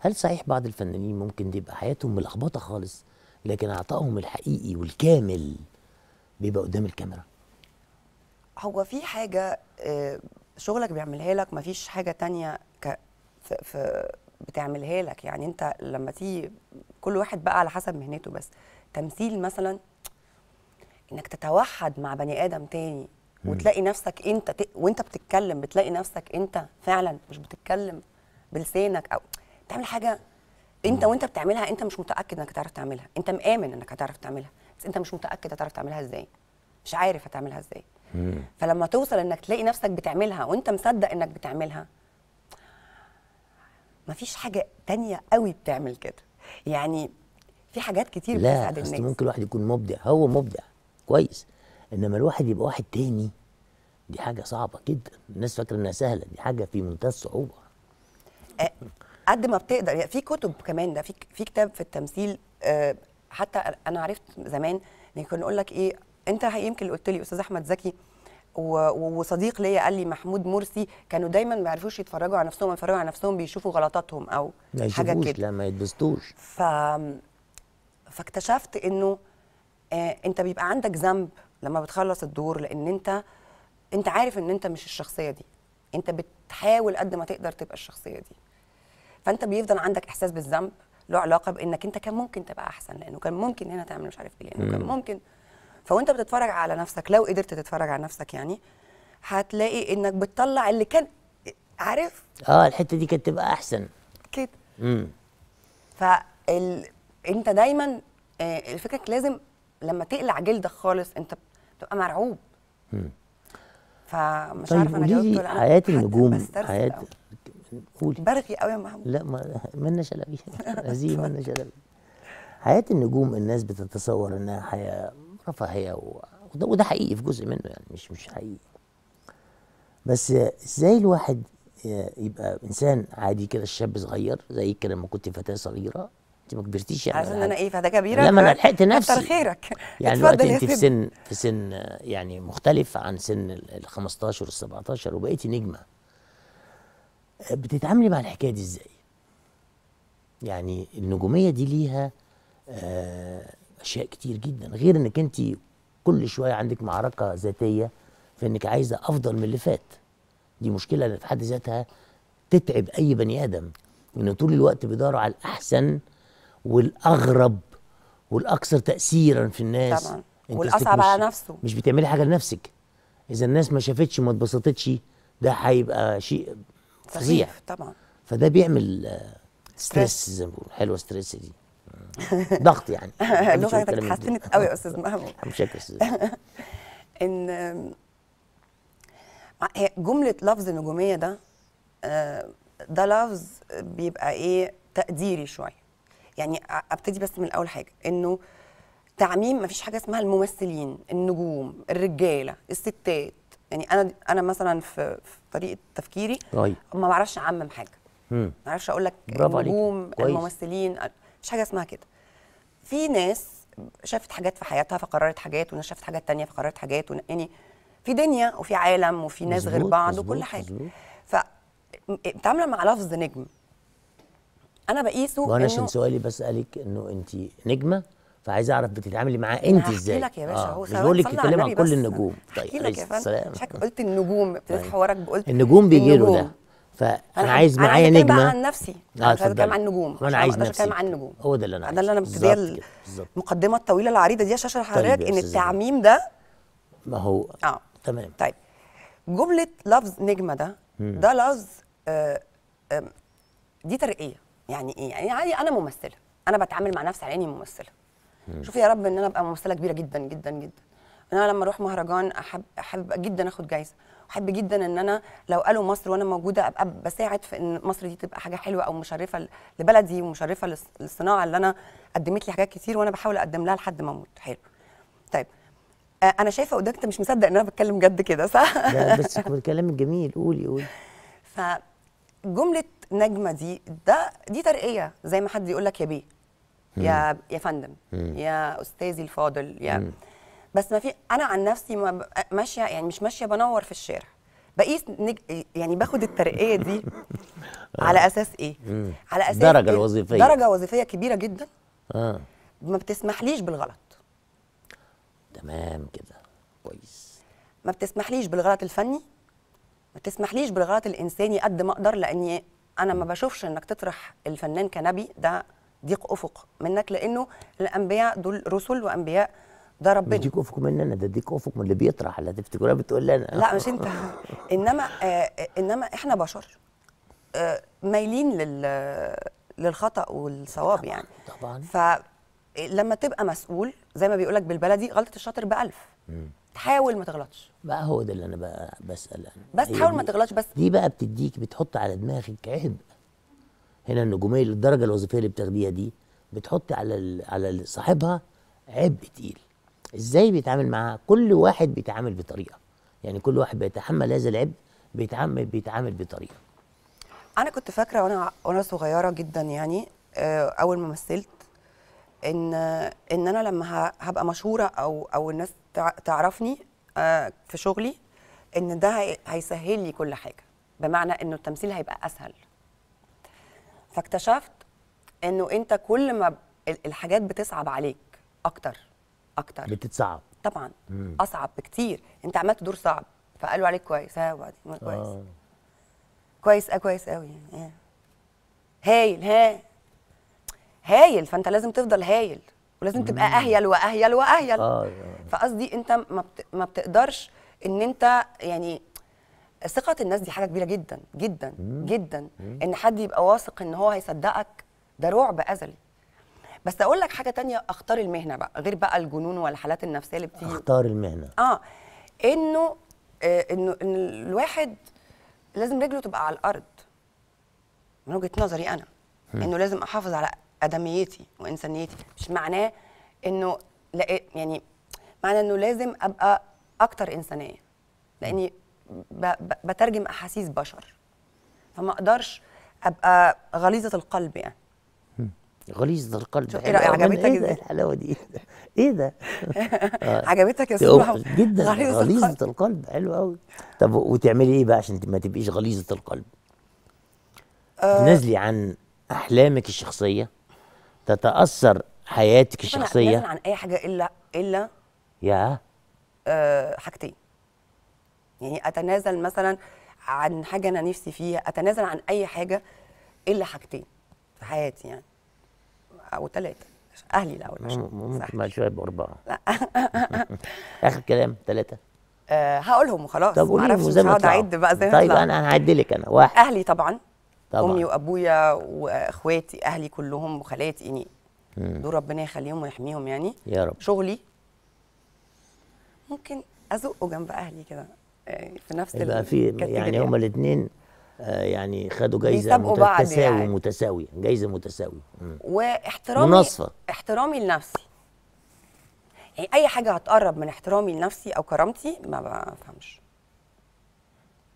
هل صحيح بعض الفنانين ممكن تبقى حياتهم ملخبطه خالص لكن عطائهم الحقيقي والكامل بيبقى قدام الكاميرا
هو في حاجه آه، شغلك بيعملها لك مفيش حاجه تانية ك... في... في... بتعملها لك يعني انت لما تيجي كل واحد بقى على حسب مهنته بس تمثيل مثلا انك تتوحد مع بني ادم تاني وتلاقي نفسك انت ت... وانت بتتكلم بتلاقي نفسك انت فعلا مش بتتكلم بلسانك او بتعمل حاجه انت وانت بتعملها انت مش متاكد انك هتعرف تعملها انت مآمن انك هتعرف تعملها بس انت مش متاكد هتعرف تعملها ازاي مش عارف هتعملها ازاي فلما توصل انك تلاقي نفسك بتعملها وانت مصدق انك بتعملها مفيش حاجه تانية قوي بتعمل كده يعني في حاجات كتير بتساعد الناس لا ممكن
الواحد يكون مبدع هو مبدع كويس انما الواحد يبقى واحد تاني دي حاجه صعبه جدا الناس فاكره انها سهله دي حاجه في منتهى الصعوبه
قد ما بتقدر يعني في كتب كمان ده في في كتاب في التمثيل آه، حتى انا عرفت زمان كنا نقول لك ايه انت يمكن قلت لي استاذ احمد زكي وصديق ليا قال لي محمود مرسي كانوا دايما ما يعرفوش يتفرجوا على نفسهم يتفرجوا على نفسهم بيشوفوا غلطاتهم او حاجه
كده لا ما
يتبسطوش
ف فاكتشفت انه آه انت بيبقى عندك ذنب لما بتخلص الدور لان انت انت عارف ان انت مش الشخصيه دي انت بتحاول قد ما تقدر تبقى الشخصيه دي فانت بيفضل عندك احساس بالذنب له علاقه بانك انت كان ممكن تبقى احسن لانه كان ممكن هنا تعمل مش عارف ايه لانه كان ممكن فوانت بتتفرج على نفسك لو قدرت تتفرج على نفسك يعني هتلاقي انك بتطلع اللي كان عارف
اه الحته دي كانت تبقى احسن كده امم
فال انت دايما آه، الفكره لازم لما تقلع جلدك خالص انت بتبقى مرعوب امم فمش طيب عارفه انا جاوبت ولا حياه النجوم حياه
قولي برغي قوي يا محمود لا ما منى شلبي هذه منى شلبي حياه النجوم الناس بتتصور انها حياه رفاهيه وده, وده حقيقي في جزء منه يعني مش مش حقيقي بس ازاي الواحد يبقى انسان عادي كده الشاب صغير زي كده لما كنت فتاه صغيره انت ما كبرتيش يعني عايزه انا ايه فتاه كبيره لما انا لحقت نفسي كتر خيرك يعني دلوقتي انت في سن في سن يعني مختلف عن سن ال 15 وال 17 وبقيتي نجمه بتتعاملي مع الحكايه دي ازاي؟ يعني النجوميه دي ليها آه اشياء كتير جدا غير انك انت كل شويه عندك معركه ذاتيه في انك عايزه افضل من اللي فات دي مشكله في حد ذاتها تتعب اي بني ادم انه طول الوقت بيداروا على الاحسن والاغرب والاكثر تاثيرا في الناس طبعا والاصعب على نفسه مش بتعملي حاجه لنفسك اذا الناس ما شافتش ما اتبسطتش ده هيبقى شيء فظيع طبعا فده بيعمل آه، ستريس زي ما حلوه ستريس دي ضغط يعني لغتك اتحسنت قوي يا استاذ محمود مش
ان جمله لفظ نجوميه ده آه، ده لفظ بيبقى ايه تقديري شويه يعني ابتدي بس من اول حاجه انه تعميم ما فيش حاجه اسمها الممثلين النجوم الرجاله الستات يعني انا انا مثلا في, في طريقه تفكيري طيب. ما بعرفش اعمم حاجه ما بعرفش اقول لك النجوم الممثلين مفيش حاجه اسمها كده في ناس شافت حاجات في حياتها فقررت حاجات وناس شافت حاجات تانية فقررت حاجات ون... يعني في دنيا وفي عالم وفي ناس غير بعض مزبوط وكل حاجه مزبوط. ف بتعامله مع لفظ نجم انا بقيسه وانا عشان
سؤالي بسالك انه انت نجمه فعايز اعرف بتتعاملي معاه انت ازاي لك يا باشا آه. هو مش لك تتكلم عن كل النجوم طيب لك يا فندم مش قلت
النجوم ابتديت حوارك بقلت طيب. النجوم بيجي له ده
فانا أنا عايز معايا نجمه انا عن نفسي آه، انا مش عايز اتكلم عن النجوم انا عايز نفسي عن النجوم هو ده اللي انا عايزه ده اللي انا مبتديه
المقدمه الطويله العريضه دي عشان طيب لحضرتك ان التعميم ده ما هو اه تمام طيب جمله لفظ نجمه ده ده لفظ آه، دي ترقيه يعني ايه يعني عادي انا ممثله انا بتعامل مع نفسي على اني ممثله شوف شوفي يا رب ان انا ابقى ممثله كبيره جدا جدا جدا انا لما اروح مهرجان احب احب جدا اخد جايزه بحب جدا ان انا لو قالوا مصر وانا موجوده ابقى بساعد في ان مصر دي تبقى حاجه حلوه او مشرفه لبلدي ومشرفه للصناعه اللي انا قدمت لي حاجات كتير وانا بحاول اقدم لها لحد ما اموت حلو طيب آه، انا شايفه قدامك انت مش مصدق ان انا بتكلم جد كده صح لا
بس كلامك جميل قولي قولي
ف جمله نجمه دي ده دي ترقيه زي ما حد يقول لك يا بيه يا يا فندم يا استاذي الفاضل يا بس ما في انا عن نفسي ماشيه يعني مش ماشيه بنور في الشارع بقيس نج... يعني باخد الترقيه دي آه. على اساس ايه؟ مم. على اساس درجه وظيفيه درجه وظيفيه كبيره جدا اه ما بتسمحليش بالغلط
تمام كده كويس
ما بتسمحليش بالغلط الفني ما بتسمحليش بالغلط الانساني قد ما اقدر لاني انا ما بشوفش انك تطرح الفنان كنبي ده ضيق افق منك لانه الانبياء دول رسل وانبياء ده ربنا مش دي خوفكم
مننا ده دي خوفك من اللي بيطرح اللي تفتكرها بتقول لنا لا مش انت
انما آه انما احنا بشر آه مايلين لل للخطا والصواب طبعًا يعني طبعا فلما تبقى مسؤول زي ما بيقول لك بالبلدي غلطه الشاطر ب 1000 تحاول ما تغلطش بقى هو
ده اللي انا بقى بسال أنا. بس تحاول ما تغلطش بس دي بقى بتديك بتحط على دماغك عبء هنا النجوميه الدرجه الوظيفيه اللي بتاخديها دي بتحط على على صاحبها عبء تقيل ازاي بيتعامل معاها كل واحد بيتعامل بطريقه يعني كل واحد بيتحمل هذا العبء بيتعامل بيتعامل بطريقه
انا كنت فاكره وانا وانا صغيره جدا يعني آه، اول ما مثلت ان ان انا لما هبقى مشهوره او او الناس تعرفني آه، في شغلي ان ده هيسهل لي كل حاجه بمعنى انه التمثيل هيبقى اسهل فاكتشفت انه انت كل ما الحاجات بتصعب عليك اكتر اكتر بتتصعب طبعا
مم.
اصعب
بكتير انت عملت دور صعب فقالوا عليك كويس ها وبعدين آه. كويس آه. كويس اه كويس قوي يعني هايل ها هايل فانت لازم تفضل هايل ولازم تبقى اهيل واهيل واهيل آه. فقصدي انت ما, بت... ما بتقدرش ان انت يعني ثقة الناس دي حاجة كبيرة جدا جدا مم. جدا مم. ان حد يبقى واثق ان هو هيصدقك ده رعب ازلي بس اقول لك حاجه تانية اختار المهنه بقى غير بقى الجنون والحالات النفسيه اللي بتيجي
اختار المهنه
اه انه آه انه ان الواحد لازم رجله تبقى على الارض من وجهه نظري انا م. انه لازم احافظ على ادميتي وانسانيتي مش معناه انه لا يعني معنى انه لازم ابقى اكتر انسانيه لاني بترجم احاسيس بشر فما اقدرش ابقى غليظه القلب يعني
غليظ القلب ايه رايك عجبتك إيه, ايه ده الحلاوه دي
ايه ده عجبتك يا صبح جدا غليظه
القلب حلو قوي طب وتعملي ايه بقى عشان ما تبقيش غليظه القلب أه تنازلي عن احلامك الشخصيه تتاثر حياتك الشخصيه
عن اي حاجه الا الا يا أه حاجتين يعني اتنازل مثلا عن حاجه انا نفسي فيها اتنازل عن اي حاجه الا حاجتين في حياتي يعني او ثلاثه اهلي الاول ممكن
بعد شويه يبقوا اربعه اخر كلام ثلاثه
أه هقولهم وخلاص طب قولي مش هقعد اعد بقى زي طيب انا انا هعد لك انا واحد اهلي طبعا طبعا امي وابويا واخواتي اهلي كلهم وخالاتي يعني دول ربنا يخليهم ويحميهم يعني يا رب شغلي ممكن ازقه جنب اهلي كده يعني في نفس
يبقى في يعني هما يعني. الاثنين آه، يعني خدوا جايزه متساوي يعني. متساويه جايزه متساويه
واحترامي منصفة. احترامي لنفسي يعني اي حاجه هتقرب من احترامي لنفسي او كرامتي ما بفهمش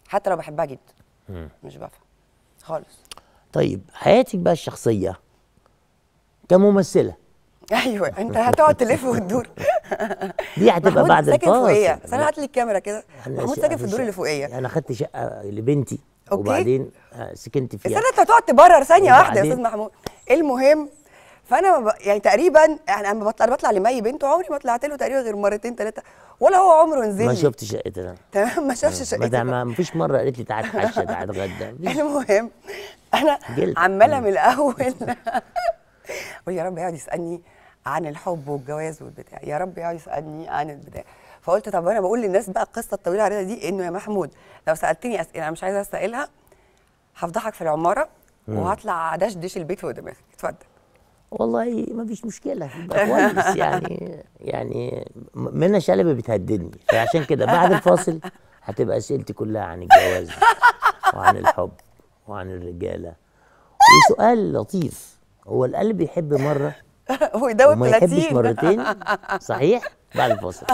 حتى لو بحبها جدا مم. مش بفهم خالص
طيب حياتك بقى الشخصيه كممثله
ايوه انت هتقعد تلف وتدور
دي هتبقى بعد الفاصل ساكن فوقيه سنة
هات لي الكاميرا كده محمود ساكن في الدور اللي فوقيه
انا خدت شقه لبنتي أوكي. وبعدين آه، سكنت فيها بس انت
هتقعد تبرر ثانيه واحده يا استاذ محمود إيه المهم فانا يعني تقريبا يعني انا بطلع بطلع لمي بنته عمري ما طلعت له تقريبا غير مرتين ثلاثه ولا هو عمره نزل ما شفت شقتي انا تمام ما شافش آه، شقتي
ما فيش مره قالت لي تعالى اتعشى تعالى اتغدى
المهم انا عماله من الاول يا رب يقعد يسالني عن الحب والجواز والبتاع يا رب يقعد يسالني عن البتاع فقلت طب انا بقول للناس بقى القصه الطويله العريضه دي انه يا محمود لو سالتني اسئله انا مش عايزه اسالها هفضحك في العماره وهطلع ادشدش البيت فوق دماغي اتفضل
والله ما فيش مشكله كويس يعني يعني منى شلبي بتهددني فعشان كده بعد الفاصل هتبقى اسئلتي كلها عن الجواز وعن الحب وعن الرجاله وسؤال لطيف هو القلب يحب مره
ويدوب وما يحبش مرتين
صحيح بعد الفاصل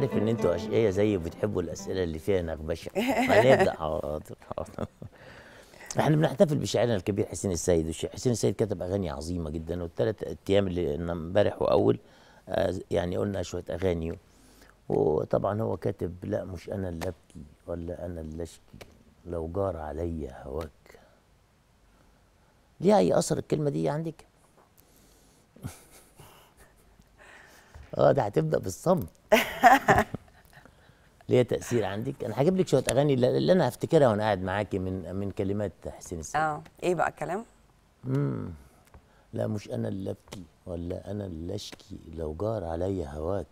عارف ان انتوا اشقياء زيي وبتحبوا الاسئله اللي فيها نغبشه هنبدا طيب حاضر حاضر احنا بنحتفل بشاعرنا الكبير حسين السيد حسين السيد كتب اغاني عظيمه جدا والثلاث ايام اللي امبارح واول آه، يعني قلنا شويه اغاني وطبعا هو كاتب لا مش انا اللي ابكي ولا انا اللي اشكي لو جار علي هواك ليها اي اثر الكلمه دي عندك اه ده هتبدا بالصمت ليها تاثير عندك انا هجيب لك شويه اغاني اللي انا هفتكرها وانا قاعد معاكي من من كلمات حسين السيد
اه ايه بقى الكلام
امم لا مش انا اللي ابكي ولا انا اللي اشكي لو جار عليا هواك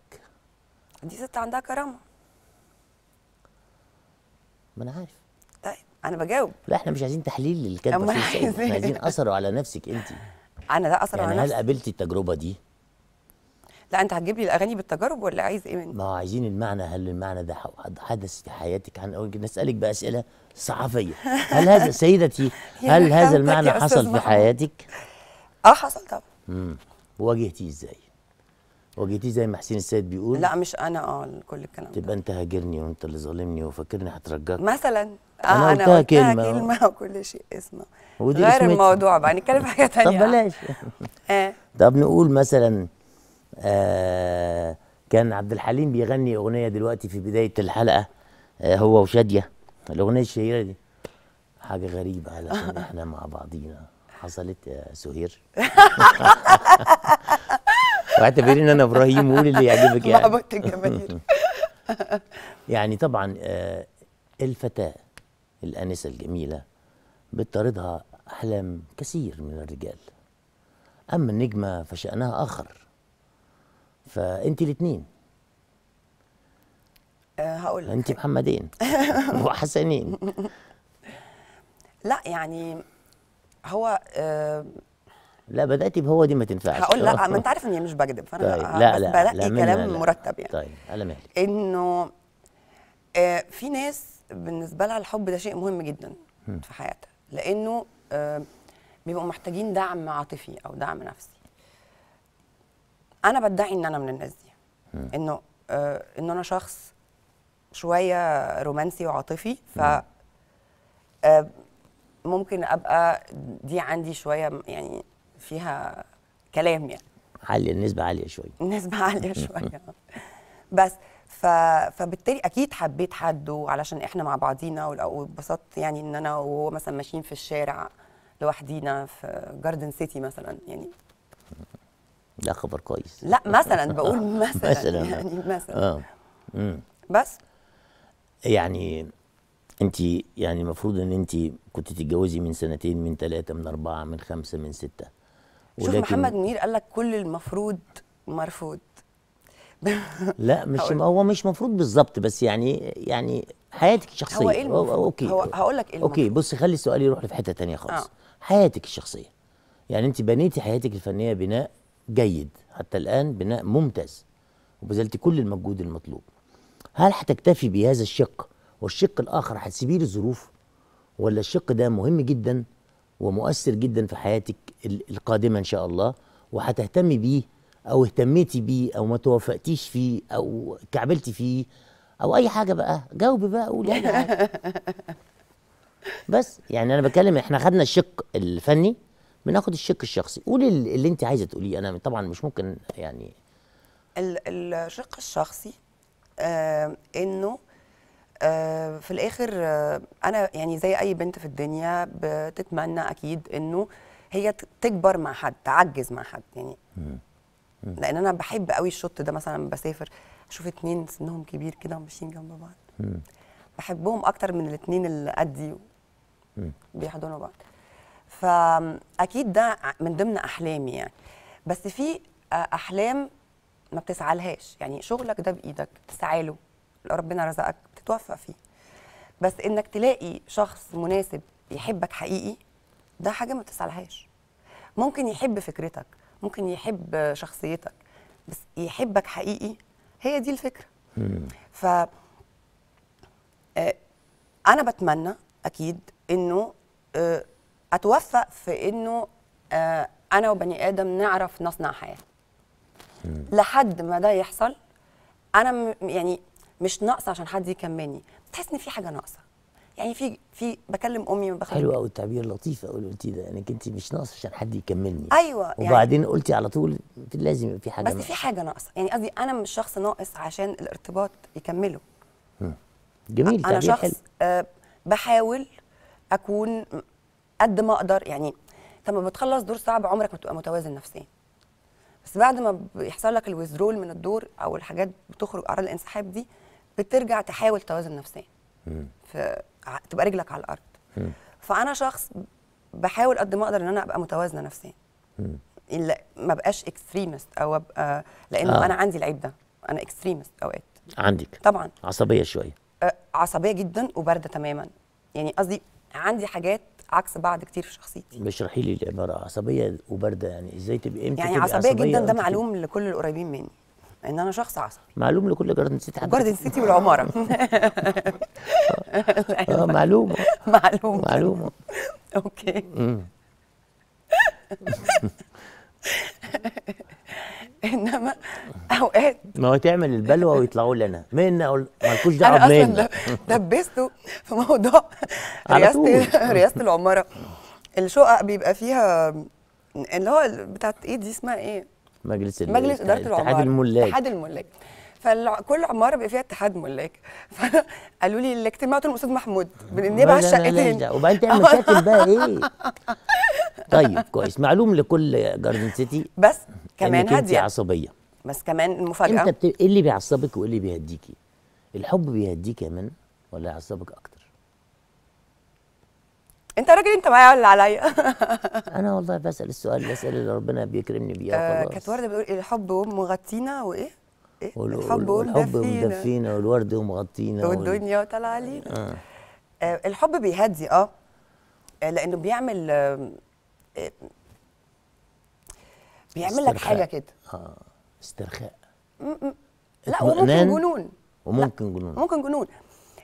دي ست عندها كرامه ما انا عارف طيب انا بجاوب
لا احنا مش عايزين تحليل للكذب احنا عايزين إيه؟ اثره على نفسك انت
انا ده اثره يعني على نفسي هل
قابلتي التجربه دي
لا انت هتجيب لي الاغاني بالتجارب ولا عايز ايه مني؟
ما عايزين المعنى هل المعنى ده حدث في حياتك عن نسالك باسئله صحفيه هل هذا سيدتي هل هذا المعنى حصل في حياتك؟ اه حصل طبعا امم واجهتيه ازاي؟ واجهتيه زي ما حسين السيد بيقول لا مش
انا اه كل الكلام تبقى
انت هاجرني وانت اللي ظالمني وفاكرني هترجاك مثلا
آه انا, أنا قلتها كلمه آه. كلمه وكل شيء اسمه غير الموضوع بقى نتكلم في حاجه ثانيه طب بلاش
آه. طب نقول مثلا آه كان عبد الحليم بيغني اغنيه دلوقتي في بدايه الحلقه آه هو وشاديه الاغنيه الشهيره دي حاجه غريبه علشان آه. احنا مع بعضينا حصلت يا سهير واعتبريني انا ابراهيم قول اللي يعجبك يعني محبت الجماهير يعني طبعا آه الفتاه الانسه الجميله بتطاردها احلام كثير من الرجال اما النجمه فشانها اخر فانت الاثنين
أه، هقول لك انت
محمدين وحسنين
لا يعني هو أه لا بداتي
بهو دي ما تنفعش هقول لا آه. ما انت عارف اني مش بكذب فانا طيب. لا لا بلاقي لا كلام لا. مرتب
يعني طيب انا مالي انه آه في ناس بالنسبه لها الحب ده شيء مهم جدا في حياتها لانه آه بيبقوا محتاجين دعم عاطفي او دعم نفسي انا بدعي ان انا من الناس دي انه آه انه انا شخص شويه رومانسي وعاطفي ف آه ممكن ابقى دي عندي شويه يعني فيها كلام يعني
عاليه النسبه عاليه شويه
النسبه عاليه شويه بس ف... فبالتالي اكيد حبيت حد وعلشان احنا مع بعضينا وانبسطت يعني ان انا وهو مثلا ماشيين في الشارع لوحدينا في جاردن سيتي مثلا يعني
ده خبر كويس لا مثلا بقول مثلا مثلا يعني مثلا اه بس يعني انت يعني المفروض ان انت كنت تتجوزي من سنتين من ثلاثه من اربعه من خمسه من سته شوف محمد
منير قال لك كل المفروض مرفوض
لا مش هو مش مفروض بالظبط بس يعني يعني حياتك الشخصيه هو ايه المفروض؟ هو اوكي هو هقول لك ايه اوكي بصي خلي السؤال يروح في حته ثانيه خالص آه. حياتك الشخصيه يعني انت بنيتي حياتك الفنيه بناء جيد حتى الآن بناء ممتاز وبذلت كل المجهود المطلوب هل هتكتفي بهذا الشق والشق الآخر هتسيبيه للظروف ولا الشق ده مهم جدا ومؤثر جدا في حياتك القادمة إن شاء الله وهتهتمي بيه أو اهتميتي بيه أو ما توافقتيش فيه أو كعبلتي فيه أو أي حاجة بقى جاوبي بقى قولي بس يعني أنا بتكلم إحنا خدنا الشق الفني بناخد الشق الشخصي قولي اللي انت عايزه تقوليه انا طبعا مش ممكن يعني
الشق الشخصي آه انه آه في الاخر آه انا يعني زي اي بنت في الدنيا بتتمنى اكيد انه هي تكبر مع حد تعجز مع حد يعني لان انا بحب قوي الشط ده مثلا بسافر اشوف اتنين سنهم كبير كده وماشيين جنب بعض بحبهم اكتر من الاتنين اللي قدي بيحضنوا بعض فاكيد ده من ضمن احلامي يعني بس في آه، احلام ما بتسعلهاش يعني شغلك ده بايدك تسعى له لو ربنا رزقك بتتوفق فيه بس انك تلاقي شخص مناسب يحبك حقيقي ده حاجه ما بتسعلهاش ممكن يحب فكرتك ممكن يحب شخصيتك بس يحبك حقيقي هي دي الفكره ف آه، انا بتمنى اكيد انه آه، اتوفق في انه آه، انا وبني ادم نعرف نصنع حياه لحد ما ده يحصل انا يعني مش ناقصه عشان حد يكملني بتحس ان في حاجه ناقصه يعني في في بكلم امي وبخلي حلو قوي
التعبير لطيف قوي اللي قلتيه ده انك انت مش ناقصه عشان حد يكملني ايوه يعني وبعدين قلتي على طول لازم يبقى في حاجه بس ناقصة. في
حاجه ناقصه يعني قصدي انا مش شخص ناقص عشان الارتباط يكمله
جميل انا شخص حلو.
آه، بحاول اكون قد ما اقدر يعني لما بتخلص دور صعب عمرك ما تبقى متوازن نفسيا بس بعد ما بيحصل لك الوزرول من الدور او الحاجات بتخرج اعراض الانسحاب دي بترجع تحاول توازن نفسيا تبقى رجلك على الارض فانا شخص بحاول قد ما اقدر ان انا ابقى متوازنه نفسيا الا ما بقاش اكستريمست او ابقى لانه آه. انا عندي العيب ده انا اكستريمست اوقات عندك طبعا عصبيه شويه عصبيه جدا وبارده تماما يعني قصدي عندي حاجات عكس بعض كتير في شخصيتي
بشرحي لي العباره عصبيه وبارده يعني ازاي تبقى امتى يعني تبقى عصبيه, عصبية جدا ده معلوم
لكل القريبين مني ان انا شخص عصبي
معلوم لكل جاردن
سيتي حد جاردن سيتي والعماره اه معلومه معلومه معلومه اوكي انما اوقات
ما هو تعمل البلوه ويطلعوا لنا مين اقول لكوش دعوه انا اصلا
دبسته في موضوع رياسه رياسه العماره الشقق بيبقى فيها اللي هو بتاعت ايه دي اسمها ايه؟
مجلس مجلس اداره العماره اتحاد الملاك اتحاد
الملاك فكل عماره بيبقى فيها اتحاد ملاك إيه؟ فقالوا لي الاجتماع قلت الاستاذ محمود على الشقتين وبعدين تعمل مشاكل بقى ايه
طيب كويس معلوم لكل جاردن سيتي بس كمان هاديه عصبيه
بس كمان المفاجاه انت بت...
ايه اللي بيعصبك وايه اللي بيهديكي الحب بيهديك يا من ولا يعصبك اكتر
انت راجل انت معايا ولا عليا
انا والله بسال السؤال بسال اللي ربنا بيكرمني بيه وخلاص آه كانت ورده
بتقول الحب مغطينا وايه
والحب والحب مدفينا والورد ومغطينا والدنيا
طالعه علينا آه. آه. الحب بيهدي اه, آه، لانه بيعمل آه،
بيعمل استرخاء. لك حاجه كده اه استرخاء
لا وممكن جنون
وممكن لا. جنون ممكن
جنون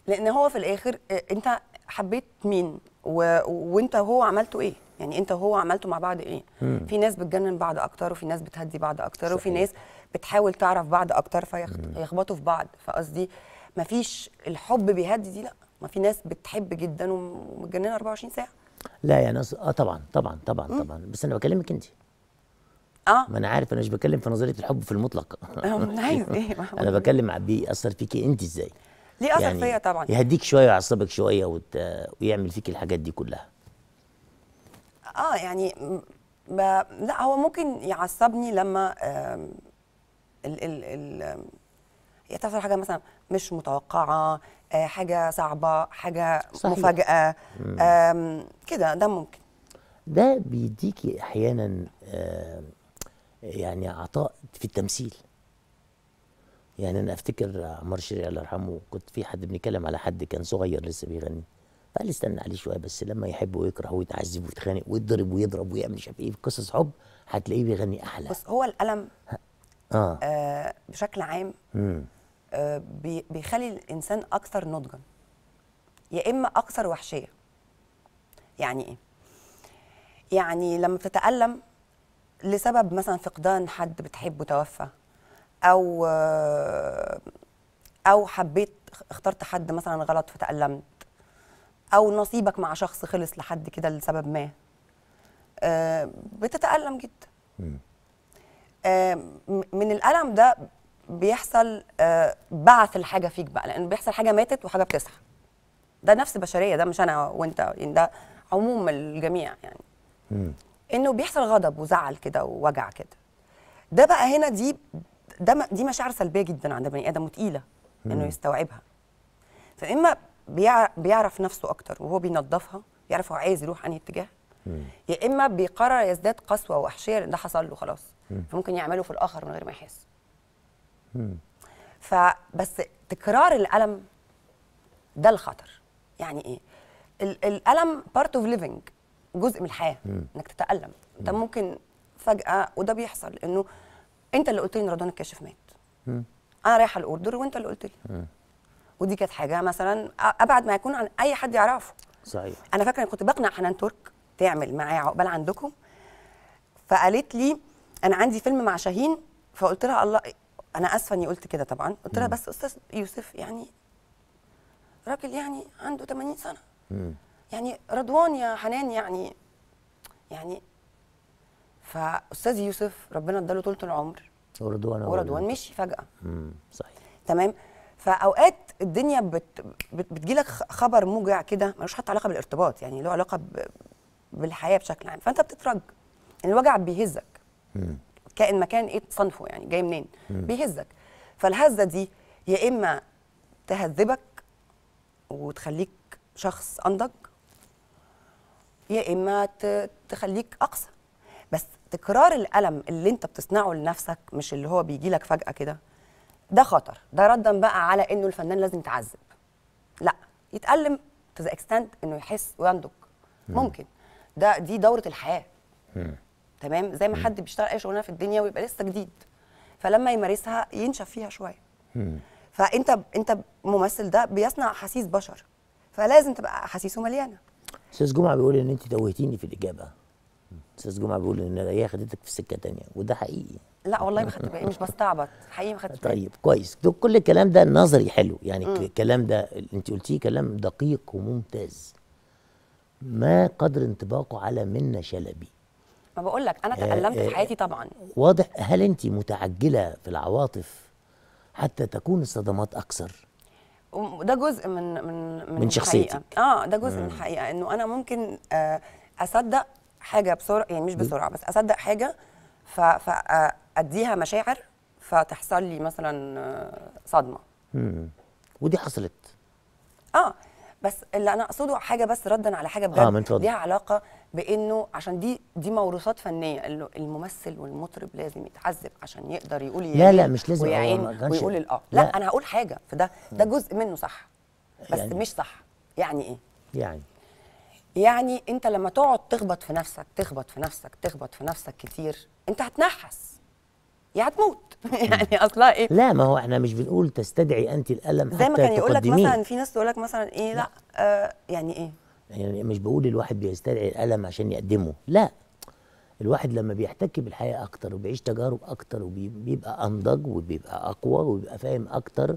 لان هو في الاخر انت حبيت مين و... وانت وهو عملته ايه يعني انت وهو عملته مع بعض ايه مم. في ناس بتجنن بعض اكتر وفي ناس بتهدي بعض اكتر صحيح. وفي ناس بتحاول تعرف بعض اكتر فيخبطوا في بعض فقصدي ما فيش الحب بيهدي دي لا ما في ناس بتحب جدا ومتجننه 24 ساعه
لا يعني ناس اه طبعا طبعا طبعا مم. طبعا بس انا بكلمك انت
اه
ما
انا عارف انا مش بتكلم في نظريه الحب في المطلق آه، ايوه ايه انا بكلم بيأثر فيكي انت ازاي
ليه اثر يعني فيا طبعا يهديك
شويه ويعصبك شويه وت... ويعمل فيك الحاجات دي كلها
اه يعني ب... لا هو ممكن يعصبني لما ال ال ال تحصل حاجه مثلا مش متوقعه آه، حاجه صعبه حاجه صحيح. مفاجاه كده ده ممكن
ده بيديكي احيانا آه، يعني عطاء في التمثيل يعني انا افتكر عمار شريع الله يرحمه كنت في حد بنتكلم على حد كان صغير لسه بيغني فقال استنى عليه شويه بس لما يحب ويكره ويتعذب ويتخانق ويضرب ويضرب ويعمل مش عارف ايه قصص حب هتلاقيه بيغني احلى
بس هو الالم آه. آه بشكل عام آه بيخلي الانسان اكثر نضجا يا اما اكثر وحشيه يعني ايه يعني لما بتتالم لسبب مثلا فقدان حد بتحبه توفى او آه، او حبيت اخترت حد مثلا غلط فتالمت او نصيبك مع شخص خلص لحد كده لسبب ما آه، بتتالم جدا آه، من الالم ده بيحصل آه، بعث الحاجه فيك بقى لان بيحصل حاجه ماتت وحاجه بتصحى ده نفس بشريه ده مش انا وانت يعني ده عموم الجميع يعني م. انه بيحصل غضب وزعل كده ووجع كده ده بقى هنا دي ده دي مشاعر سلبيه جدا عند بني ادم وتقيله انه يستوعبها فاما بيعرف نفسه اكتر وهو بينظفها يعرف هو عايز يروح انهي اتجاه يا اما بيقرر يزداد قسوه ووحشيه لان ده حصل له خلاص فممكن يعمله في الاخر من غير ما يحس فبس تكرار الالم ده الخطر يعني ايه الالم بارت اوف ليفنج جزء من الحياه انك تتالم انت ممكن فجاه وده بيحصل انه انت اللي قلت لي ان رضوان الكاشف مات انا رايحه الاردن وانت اللي قلت لي ودي كانت حاجه مثلا ابعد ما يكون عن اي حد يعرفه صحيح انا فاكره كنت بقنع حنان ترك تعمل معايا عقبال عندكم فقالت لي انا عندي فيلم مع شاهين فقلت لها الله انا اسفه اني قلت كده طبعا قلت لها بس استاذ يوسف يعني راجل يعني عنده 80 سنه يعني رضوان يا حنان يعني يعني فاستاذ يوسف ربنا اداله طولة العمر
ورضوان ورضوان مشي
فجاه صحيح تمام فاوقات الدنيا بت بت بتجيلك خبر موجع كده ملوش حتى علاقه بالارتباط يعني له علاقه بالحياه بشكل عام فانت بتترج الوجع بيهزك كائن مكان ايه صنفه يعني جاي منين بيهزك فالهزه دي يا اما تهذبك وتخليك شخص انضج يا اما تخليك اقسى بس تكرار الالم اللي انت بتصنعه لنفسك مش اللي هو بيجي لك فجاه كده ده خطر ده ردا بقى على انه الفنان لازم يتعذب لا يتالم تو ذا اكستنت انه يحس وينضج ممكن ده دي دوره الحياه تمام زي ما حد بيشتغل اي شغلانه في الدنيا ويبقى لسه جديد فلما يمارسها ينشف فيها شويه فانت انت ممثل ده بيصنع احاسيس بشر فلازم تبقى احاسيسه مليانه
استاذ جمعه بيقول ان انت توهتيني في الاجابه استاذ جمعه بيقول ان هي خدتك في سكه تانية وده حقيقي
لا والله ما خدت مش بستعبط حقيقي ما خدتش طيب
كويس كل الكلام ده نظري حلو يعني مم. الكلام ده انت قلتيه كلام دقيق وممتاز ما قدر انطباقه على منة شلبي
ما بقول لك انا تألمت في آه، آه، حياتي طبعا
واضح هل انت متعجله في العواطف حتى تكون الصدمات اكثر
ده جزء من من من, من شخصيتي اه ده جزء من الحقيقه انه انا ممكن آه، اصدق حاجه بسرعه يعني مش بسرعه بس اصدق حاجه فاديها مشاعر فتحصل لي مثلا صدمه
مم. ودي حصلت
اه بس اللي انا اقصده حاجه بس ردا على حاجه آه، بجد آه ليها علاقه بانه عشان دي دي موروثات فنيه الممثل والمطرب لازم يتعذب عشان يقدر يقول لا لا مش لازم ويعين ويقول الاه لا, لا انا هقول حاجه فده ده جزء منه صح بس يعني مش صح يعني ايه يعني يعني انت لما تقعد تخبط في نفسك تخبط في نفسك تخبط في نفسك كتير انت هتنحس يا هتموت يعني اصلها ايه لا
ما هو احنا مش بنقول تستدعي انت الالم زي ما كان يقول لك مثلا
في ناس تقول لك مثلا ايه لا, لا. آه يعني ايه
يعني مش بقول الواحد بيستدعي الالم عشان يقدمه لا الواحد لما بيحتك بالحياه اكتر وبيعيش تجارب اكتر وبيبقى انضج وبيبقى اقوى وبيبقى فاهم اكتر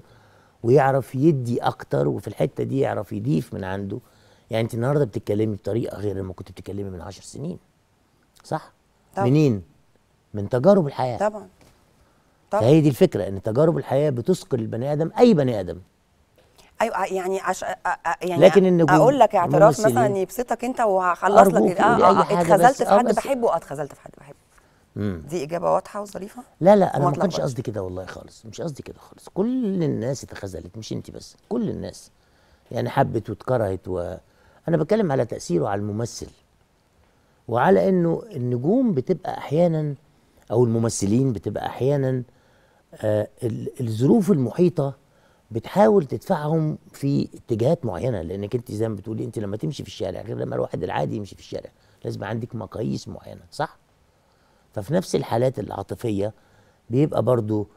ويعرف يدي اكتر وفي الحته دي يعرف يضيف من عنده يعني انت النهارده بتتكلمي بطريقه غير لما كنت بتتكلمي من عشر سنين صح طبعا. منين من تجارب الحياه طبعا طب. فهي دي الفكره ان تجارب الحياه بتثقل البني ادم اي بني ادم
ايوه آه، يعني عش... آه، آه، يعني لكن النجوم اقول لك اعتراف مثلا يبسطك انت وهخلص لك اه, آه, اتخذلت في حد بحبه اه اتخذلت في حد بحبه مم. دي اجابه واضحه وظريفه لا لا انا ما كنتش قصدي
كده والله خالص مش قصدي كده خالص كل الناس اتخذلت مش انت بس كل الناس يعني حبت واتكرهت و انا بتكلم على تاثيره على الممثل وعلى انه النجوم بتبقى احيانا او الممثلين بتبقى احيانا آه، الظروف المحيطه بتحاول تدفعهم في اتجاهات معينه لانك انت زي ما بتقولي انت لما تمشي في الشارع غير لما الواحد العادي يمشي في الشارع لازم عندك مقاييس معينه صح ففي نفس الحالات العاطفيه بيبقى برضو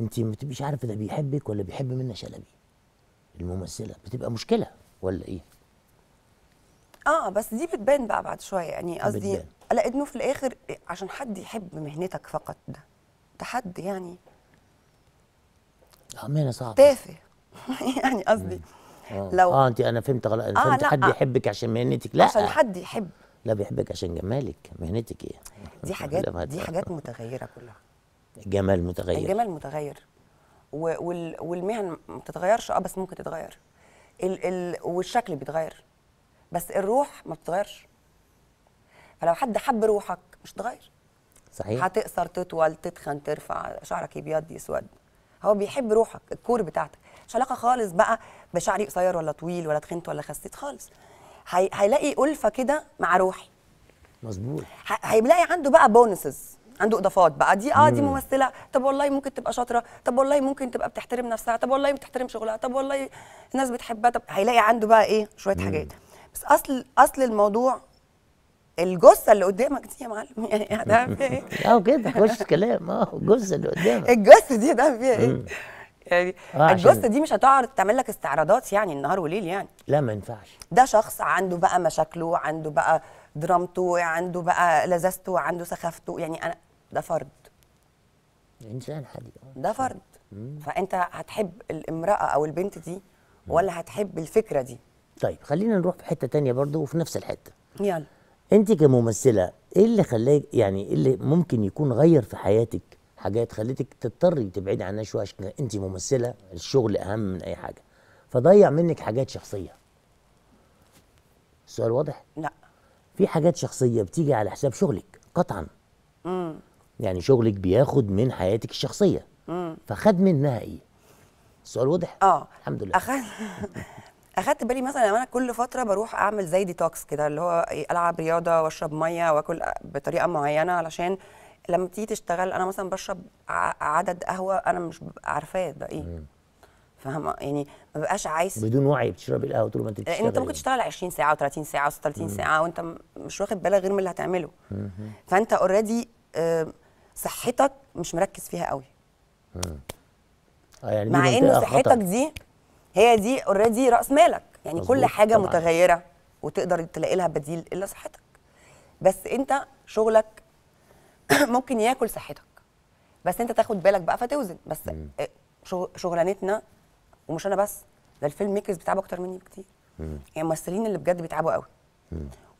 انت ما بتبقيش عارفه ده بيحبك ولا بيحب منا شلبي الممثله بتبقى مشكله ولا ايه
اه بس دي بتبان بقى بعد شويه يعني قصدي لانه في الاخر عشان حد يحب مهنتك فقط ده ده حد يعني
امينه صعبه تافه
يعني قصدي
آه. لو اه انت انا فهمت غلط انا آه، فهمت حد يحبك عشان مهنتك لا عشان حد يحب لا بيحبك عشان جمالك مهنتك ايه
دي حاجات دي حاجات متغيره كلها
الجمال متغير الجمال
متغير والمهن ما بتتغيرش اه بس ممكن تتغير ال ال والشكل بيتغير بس الروح ما بتتغيرش فلو حد حب روحك مش تغير صحيح هتقصر تطول تتخن ترفع شعرك يبيض يسود هو بيحب روحك الكور بتاعتك مش علاقه خالص بقى بشعري قصير ولا طويل ولا تخنت ولا خسيت خالص هيلاقي الفه كده مع روحي مظبوط هيلاقي عنده بقى بونسز عنده اضافات بقى دي اه دي ممثله طب والله ممكن تبقى شاطره طب والله ممكن تبقى بتحترم نفسها طب والله بتحترم شغلها طب والله الناس بتحبها طب هيلاقي عنده بقى ايه شويه مم. حاجات بس اصل اصل الموضوع الجثه اللي قدامك دي يا معلم يعني هتعمل فيها ايه؟ اه كده خش كلام
اه الجثه اللي قدامك
الجثه دي هتعمل فيها ايه؟ يعني آه، الجثه دي مش هتقعد تعمل لك استعراضات يعني النهار وليل يعني
لا ما ينفعش
ده شخص عنده بقى مشاكله عنده بقى درامته عنده بقى لذاذته عنده سخافته يعني انا ده فرد انسان حقيقي ده فرد فانت هتحب الامراه او البنت دي ولا هتحب الفكره دي طيب خلينا نروح في حته تانية برضو وفي نفس الحته يلا
انت كممثله ايه اللي خلاك يعني ايه اللي ممكن يكون غير في حياتك حاجات خلتك تضطري تبعدي عنها شويه عشان انت ممثله الشغل اهم من اي حاجه فضيع منك حاجات شخصيه السؤال واضح لا في حاجات شخصيه بتيجي على حساب شغلك قطعا امم يعني شغلك بياخد من حياتك الشخصيه امم فخد منها ايه السؤال واضح
اه الحمد لله اخذ اخدت بالي مثلا انا كل فتره بروح اعمل زي ديتوكس كده اللي هو العب رياضه واشرب ميه واكل بطريقه معينه علشان لما بتيجي تشتغل انا مثلا بشرب عدد قهوه انا مش عارفاه ده ايه فاهمه يعني ما بقاش عايز
بدون وعي بتشرب القهوه طول ما انت بتشتغل انت ممكن
تشتغل 20 ساعه و30 ساعه و36 ساعه وانت مش واخد بالك غير من اللي هتعمله فانت اوريدي صحتك مش مركز فيها قوي
مم. آه، يعني مع ان صحتك دي
هي دي اوريدي راس مالك يعني كل حاجه طبعا. متغيره وتقدر تلاقي لها بديل الا صحتك بس انت شغلك ممكن ياكل صحتك بس انت تاخد بالك بقى فتوزن بس آه، شغلانتنا ومش انا بس ده الفيلم ميكرز بيتعبوا اكتر مني بكتير يعني الممثلين اللي بجد بيتعبوا قوي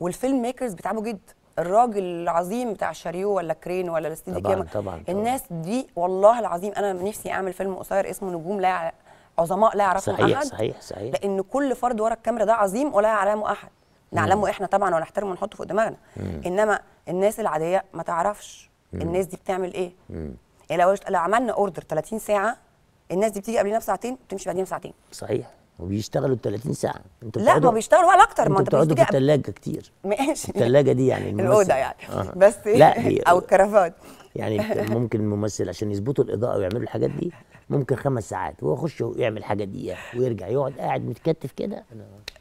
والفيلم ميكرز بيتعبوا جدا الراجل العظيم بتاع الشاريو ولا كرين ولا الاستديو طبعا, طبعا طبعا الناس دي والله العظيم انا نفسي اعمل فيلم قصير اسمه نجوم لا عظماء لا يعرفهم صحيح احد صحيح صحيح لان كل فرد ورا الكاميرا ده عظيم ولا يعلمه احد نعلمه احنا طبعا ونحترمه ونحطه فوق دماغنا انما الناس العاديه ما تعرفش الناس دي بتعمل ايه يعني لو عملنا اوردر 30 ساعه الناس دي بتيجي قبلنا بساعتين بتمشي بعدين بساعتين
صحيح وبيشتغلوا 30 ساعه انتوا لا ما
بيشتغلوا ولا اكتر ما انت بتقعدوا في الثلاجه كتير ماشي الثلاجه
دي يعني الاوضه يعني آه. بس لا او الكرافات يعني ممكن الممثل عشان يظبطوا الاضاءه ويعملوا الحاجات دي ممكن خمس ساعات وهو يخش ويعمل الحاجات دي ويرجع يقعد قاعد متكتف كده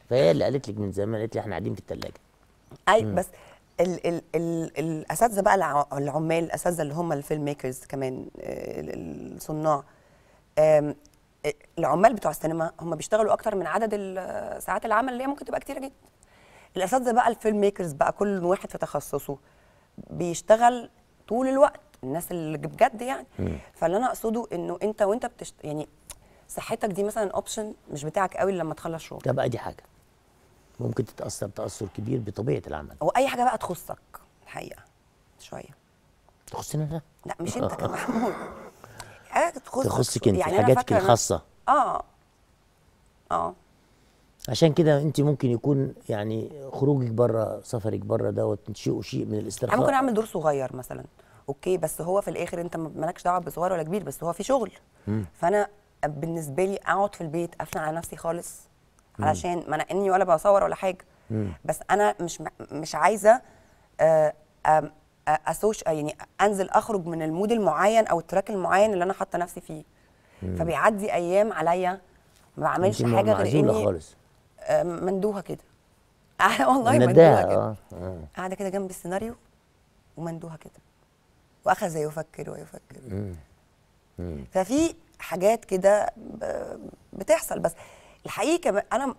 فهي اللي قالت لك من زمان قالت لي احنا قاعدين في الثلاجه
اي بس ال ال ال الاساتذه بقى العمال الاساتذه اللي هم الفيلم ميكرز كمان آه، الصناع العمال بتوع السينما هم بيشتغلوا اكتر من عدد ساعات العمل اللي هي ممكن تبقى كتيره جدا الاساتذه بقى الفيلم ميكرز بقى كل واحد في تخصصه بيشتغل طول الوقت الناس اللي بجد يعني فاللي انا اقصده انه انت وانت بتشت... يعني صحتك دي مثلا اوبشن مش بتاعك قوي لما تخلص شغل طب
ادي دي حاجه ممكن تتاثر تاثر كبير بطبيعه العمل
او اي حاجه بقى تخصك الحقيقه شويه
تخصني انا لا مش آه، انت آه. كمحمود
حاجه تخصك تخصك انت يعني حاجاتك الخاصه اه اه
عشان كده انت ممكن يكون يعني خروجك بره سفرك بره دوت شيء وشيء من الاسترخاء ممكن اعمل
دور صغير مثلا اوكي بس هو في الاخر انت مالكش دعوه بصغير ولا كبير بس هو في شغل مم. فانا بالنسبه لي اقعد في البيت افنى على نفسي خالص علشان ما انا اني ولا بصور ولا حاجه مم. بس انا مش مش عايزه آه، اسوش يعني انزل اخرج من المود المعين او التراك المعين اللي انا حاطه نفسي فيه فبيعدي ايام عليا ما بعملش حاجه غير اني خالص مندوهه كده والله مندوهه كده آه، آه. قاعده كده جنب السيناريو ومندوهه كده واخذ يفكر ويفكر
مم. مم.
ففي حاجات كده بتحصل بس الحقيقه انا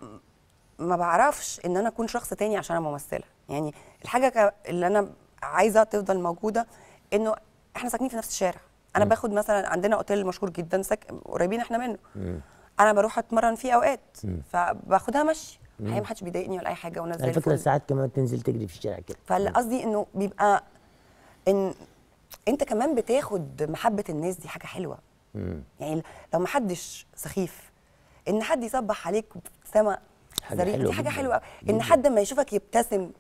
ما بعرفش ان انا اكون شخص تاني عشان انا ممثله يعني الحاجه اللي انا عايزه تفضل موجوده انه احنا ساكنين في نفس الشارع انا م. باخد مثلا عندنا اوتيل مشهور جدا سك... قريبين احنا منه م. انا بروح اتمرن فيه اوقات م. فباخدها مشي هي ما حدش بيضايقني ولا اي حاجه ونزل زي فل...
ساعات كمان تنزل تجري في الشارع كده
فقصدي انه بيبقى ان انت كمان بتاخد محبه الناس دي حاجه حلوه م. يعني لو ما حدش سخيف ان حد يصبح عليك حلوة دي حاجه حلوه ان حد ما يشوفك يبتسم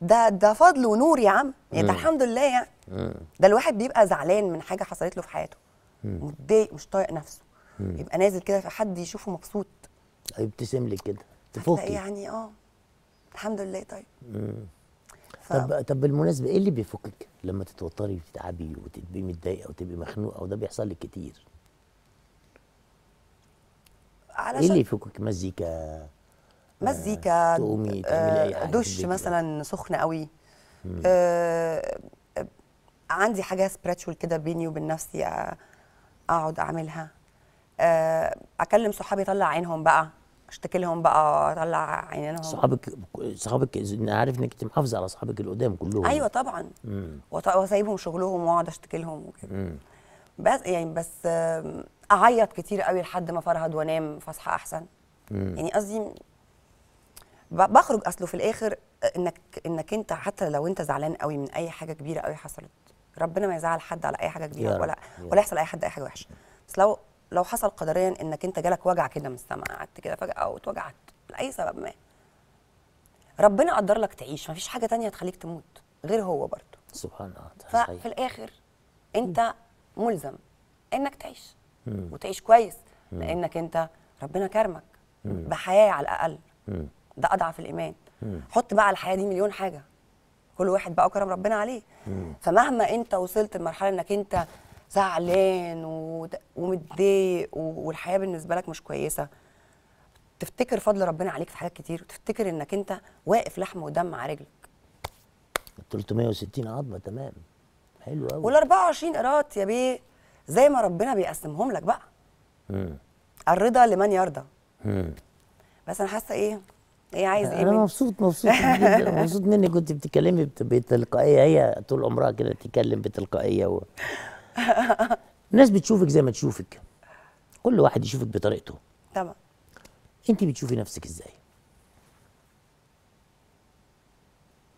ده ده فضل ونور يا عم يعني ده الحمد لله يعني ده الواحد بيبقى زعلان من حاجه حصلت له في حياته
متضايق
مش طايق نفسه يبقى نازل كده حد يشوفه مبسوط
يبتسم لك كده تفكي
يعني اه الحمد لله طيب
ف... طب طب بالمناسبه ايه اللي بيفكك لما تتوتري وتتعبي وتبقي متضايقه وتبقي مخنوقه وده بيحصل لك كتير علشان ايه اللي يفكك مزيكا
مزيكا تقومي آه، تعملي اي حاجه دش مثلا سخن قوي آه عندي حاجه سبريتشوال كده بيني وبين نفسي آه، اقعد اعملها آه اكلم صحابي اطلع عينهم بقى اشتكي لهم بقى اطلع عينهم صحابك
صحابك انا عارف انك انت محافظه على صحابك اللي قدام كلهم ايوه طبعا وسايبهم
شغلهم واقعد اشتكي لهم وكده بس يعني بس اعيط كتير قوي لحد ما فرهد وانام فاصحى احسن مم. يعني قصدي بخرج اصله في الاخر آه، انك انك انت حتى لو انت زعلان قوي من اي حاجه كبيره قوي حصلت ربنا ما يزعل حد على اي حاجه كبيره ولا ولا يحصل اي حد اي حاجه وحشه بس لو لو حصل قدريا انك انت جالك وجع كده من السماء قعدت كده فجاه واتوجعت لاي سبب ما ربنا قدر لك تعيش ما فيش حاجه تانية تخليك تموت غير هو برضه سبحان الله ففي الاخر انت ملزم انك تعيش وتعيش كويس لانك انت ربنا كرمك بحياه على الاقل ده اضعف الايمان مم. حط بقى على الحياه دي مليون حاجه كل واحد بقى كرم ربنا عليه مم. فمهما انت وصلت لمرحله انك انت زعلان ومتضايق والحياه بالنسبه لك مش كويسه تفتكر فضل ربنا عليك في حاجات كتير وتفتكر انك انت واقف لحم ودم على رجلك
360 عظمه تمام
حلو قوي وال 24 قرات يا بيه زي ما ربنا بيقسمهم لك بقى امم الرضا لمن يرضى امم بس انا حاسه ايه ايه عايز ايه انا مبسوط مبسوط مبسوط
منك كنت بتتكلمي بتلقائيه هي طول عمرها كده بتتكلم بتلقائيه و... الناس بتشوفك زي ما تشوفك كل واحد يشوفك بطريقته طبعا انت بتشوفي نفسك ازاي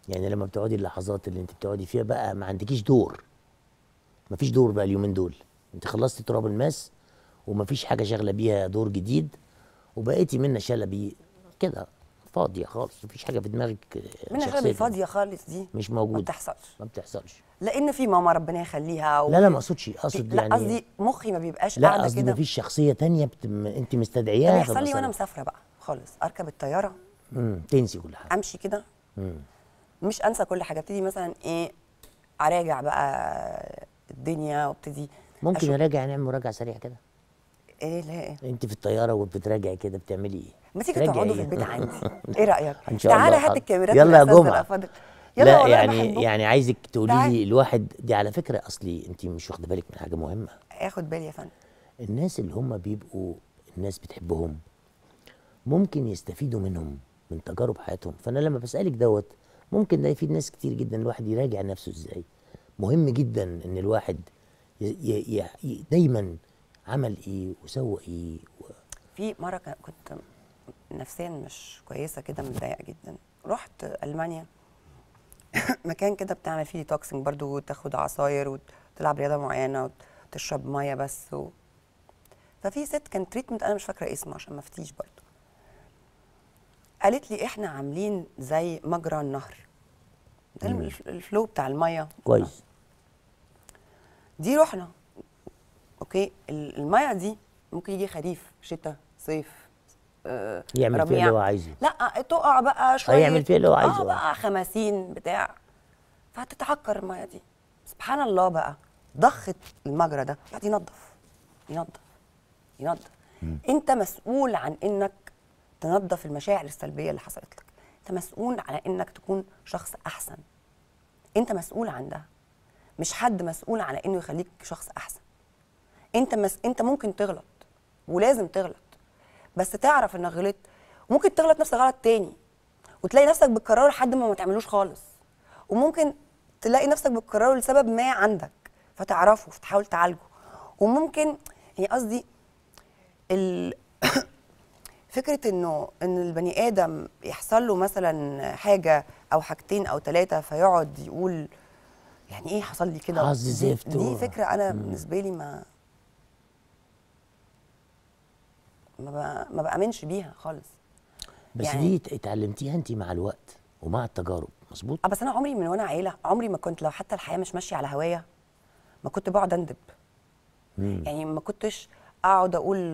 يعني لما بتقعدي اللحظات اللي انت بتقعدي فيها بقى ما عندكيش دور ما فيش دور بقى اليومين دول انت خلصتي تراب الماس وما فيش حاجه شغله بيها دور جديد وبقيتي منا شلبي كده فاضيه خالص مفيش حاجه في دماغك آه، من غير الفاضيه
خالص دي
مش موجوده ما بتحصلش ما بتحصلش
لان في ماما ربنا يخليها و... لا لا ما اقصدش
اقصد يعني لا قصدي
مخي ما بيبقاش قاعده كده لا قصدي مفيش
شخصيه تانية بت... انت مستدعياها بيحصل لي وانا
مسافره بقى خالص اركب الطياره
امم تنسي كل
حاجه امشي كده مش انسى كل حاجه ابتدي مثلا ايه اراجع بقى الدنيا وابتدي ممكن اراجع نعمل مراجعه سريعه كده ايه لا
ايه انت في الطياره وبتراجعي كده بتعملي ايه ما تيجي تقعدوا في إيه؟ البيت عندي ايه رايك ان شاء تعالى هات الكاميرات يلا يا جمعه يلا لا يعني يعني عايزك تقولي لي الواحد دي على فكره اصلي انت مش واخده بالك من حاجه مهمه
اخد بالي يا فندم
الناس اللي هم بيبقوا الناس بتحبهم ممكن يستفيدوا منهم من تجارب حياتهم فانا لما بسالك دوت ممكن ده يفيد ناس كتير جدا الواحد يراجع نفسه ازاي مهم جدا ان الواحد ي ي ي دايما عمل ايه وسوى ايه و...
في مره كنت نفسيا مش كويسه كده متضايقه جدا رحت المانيا مكان كده بتعمل فيه ديتوكسنج برضو وتاخد عصاير وتلعب رياضه معينه وتشرب ميه بس و... ففي ست كان تريتمنت انا مش فاكره اسمه عشان ما افتيش برضو قالت لي احنا عاملين زي مجرى النهر الفلو بتاع الميه كويس دي رحنا اوكي الميه دي ممكن يجي خريف شتاء صيف آه، يعمل فيها اللي هو عايزه لا آه، تقع بقى آه، شويه يعمل فيها اللي هو عايزه اه بقى خماسين بتاع فهتتعكر الميه دي سبحان الله بقى ضخت المجرى ده يقعد يعني ينظف ينظف ينظف انت مسؤول عن انك تنظف المشاعر السلبيه اللي حصلت لك انت مسؤول على انك تكون شخص احسن انت مسؤول عن ده مش حد مسؤول على انه يخليك شخص احسن انت مس... انت ممكن تغلط ولازم تغلط بس تعرف انك غلطت وممكن تغلط نفس الغلط تاني وتلاقي نفسك بتكرره لحد ما ما تعملوش خالص وممكن تلاقي نفسك بتكرره لسبب ما عندك فتعرفه فتحاول تعالجه وممكن يعني قصدي ال... فكره انه ان البني ادم يحصل له مثلا حاجه او حاجتين او ثلاثه فيقعد يقول يعني ايه حصل لي كده حظي زفت دي فكره انا بالنسبه لي ما ما ما بامنش بيها خالص بس يعني دي اتعلمتيها انت مع الوقت ومع التجارب مظبوط اه بس انا عمري من وانا عيله عمري ما كنت لو حتى الحياه مش ماشيه على هوايه ما كنت بقعد اندب مم. يعني ما كنتش اقعد اقول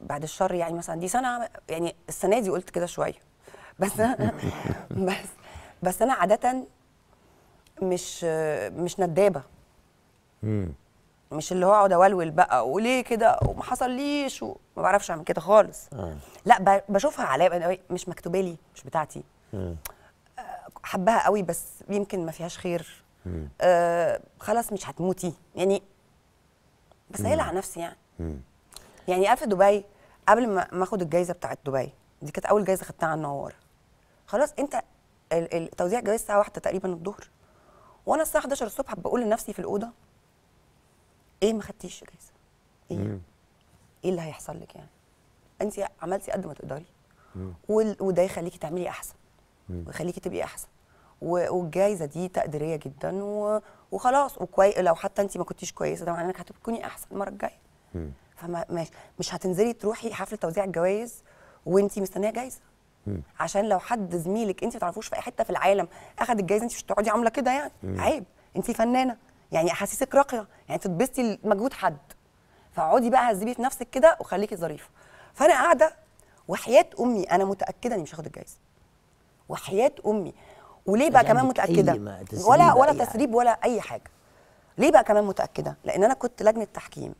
بعد الشر يعني مثلا دي سنه يعني السنه دي قلت كده شويه بس بس بس انا عاده مش مش ندابه مم. مش اللي هو اقعد اولول بقى وليه كده وما حصليش وما بعرفش اعمل كده خالص آه. لا بشوفها عليا إيه، مش مكتوبه لي مش بتاعتي آه، حبها قوي بس يمكن ما فيهاش خير آه خلاص مش هتموتي يعني بسهل على نفسي يعني يعني في دبي قبل ما اخد الجائزه بتاعت دبي دي كانت اول جائزه خدتها على النوار خلاص انت توزيع الجوائز الساعه واحدة تقريبا الظهر وانا الساعه 11 الصبح بقول لنفسي في الاوضه ايه ما خدتيش جايزه؟ ايه؟ ايه اللي هيحصل لك يعني؟ انت عملتي قد ما تقدري وده يخليكي تعملي احسن ويخليكي تبقي احسن والجايزه دي تقديريه جدا وخلاص وكوي لو حتى انت ما كنتيش كويسه ده معناه انك هتكوني احسن المره الجايه فما ماشي. مش هتنزلي تروحي حفله توزيع الجوائز وانت مستنيه جايزه عشان لو حد زميلك انت ما تعرفوش في اي حته في العالم اخذ الجايزه انت مش هتقعدي عامله كده يعني عيب انت فنانه يعني احاسيسك راقيه يعني تتبسطي لمجهود حد فاقعدي بقى هذبي في نفسك كده وخليكي ظريفه فانا قاعده وحياه امي انا متاكده اني مش هاخد الجايزه وحياه امي وليه بقى كمان يعني متاكده ولا ولا يعني. تسريب ولا اي حاجه ليه بقى كمان متاكده لان انا كنت لجنه تحكيم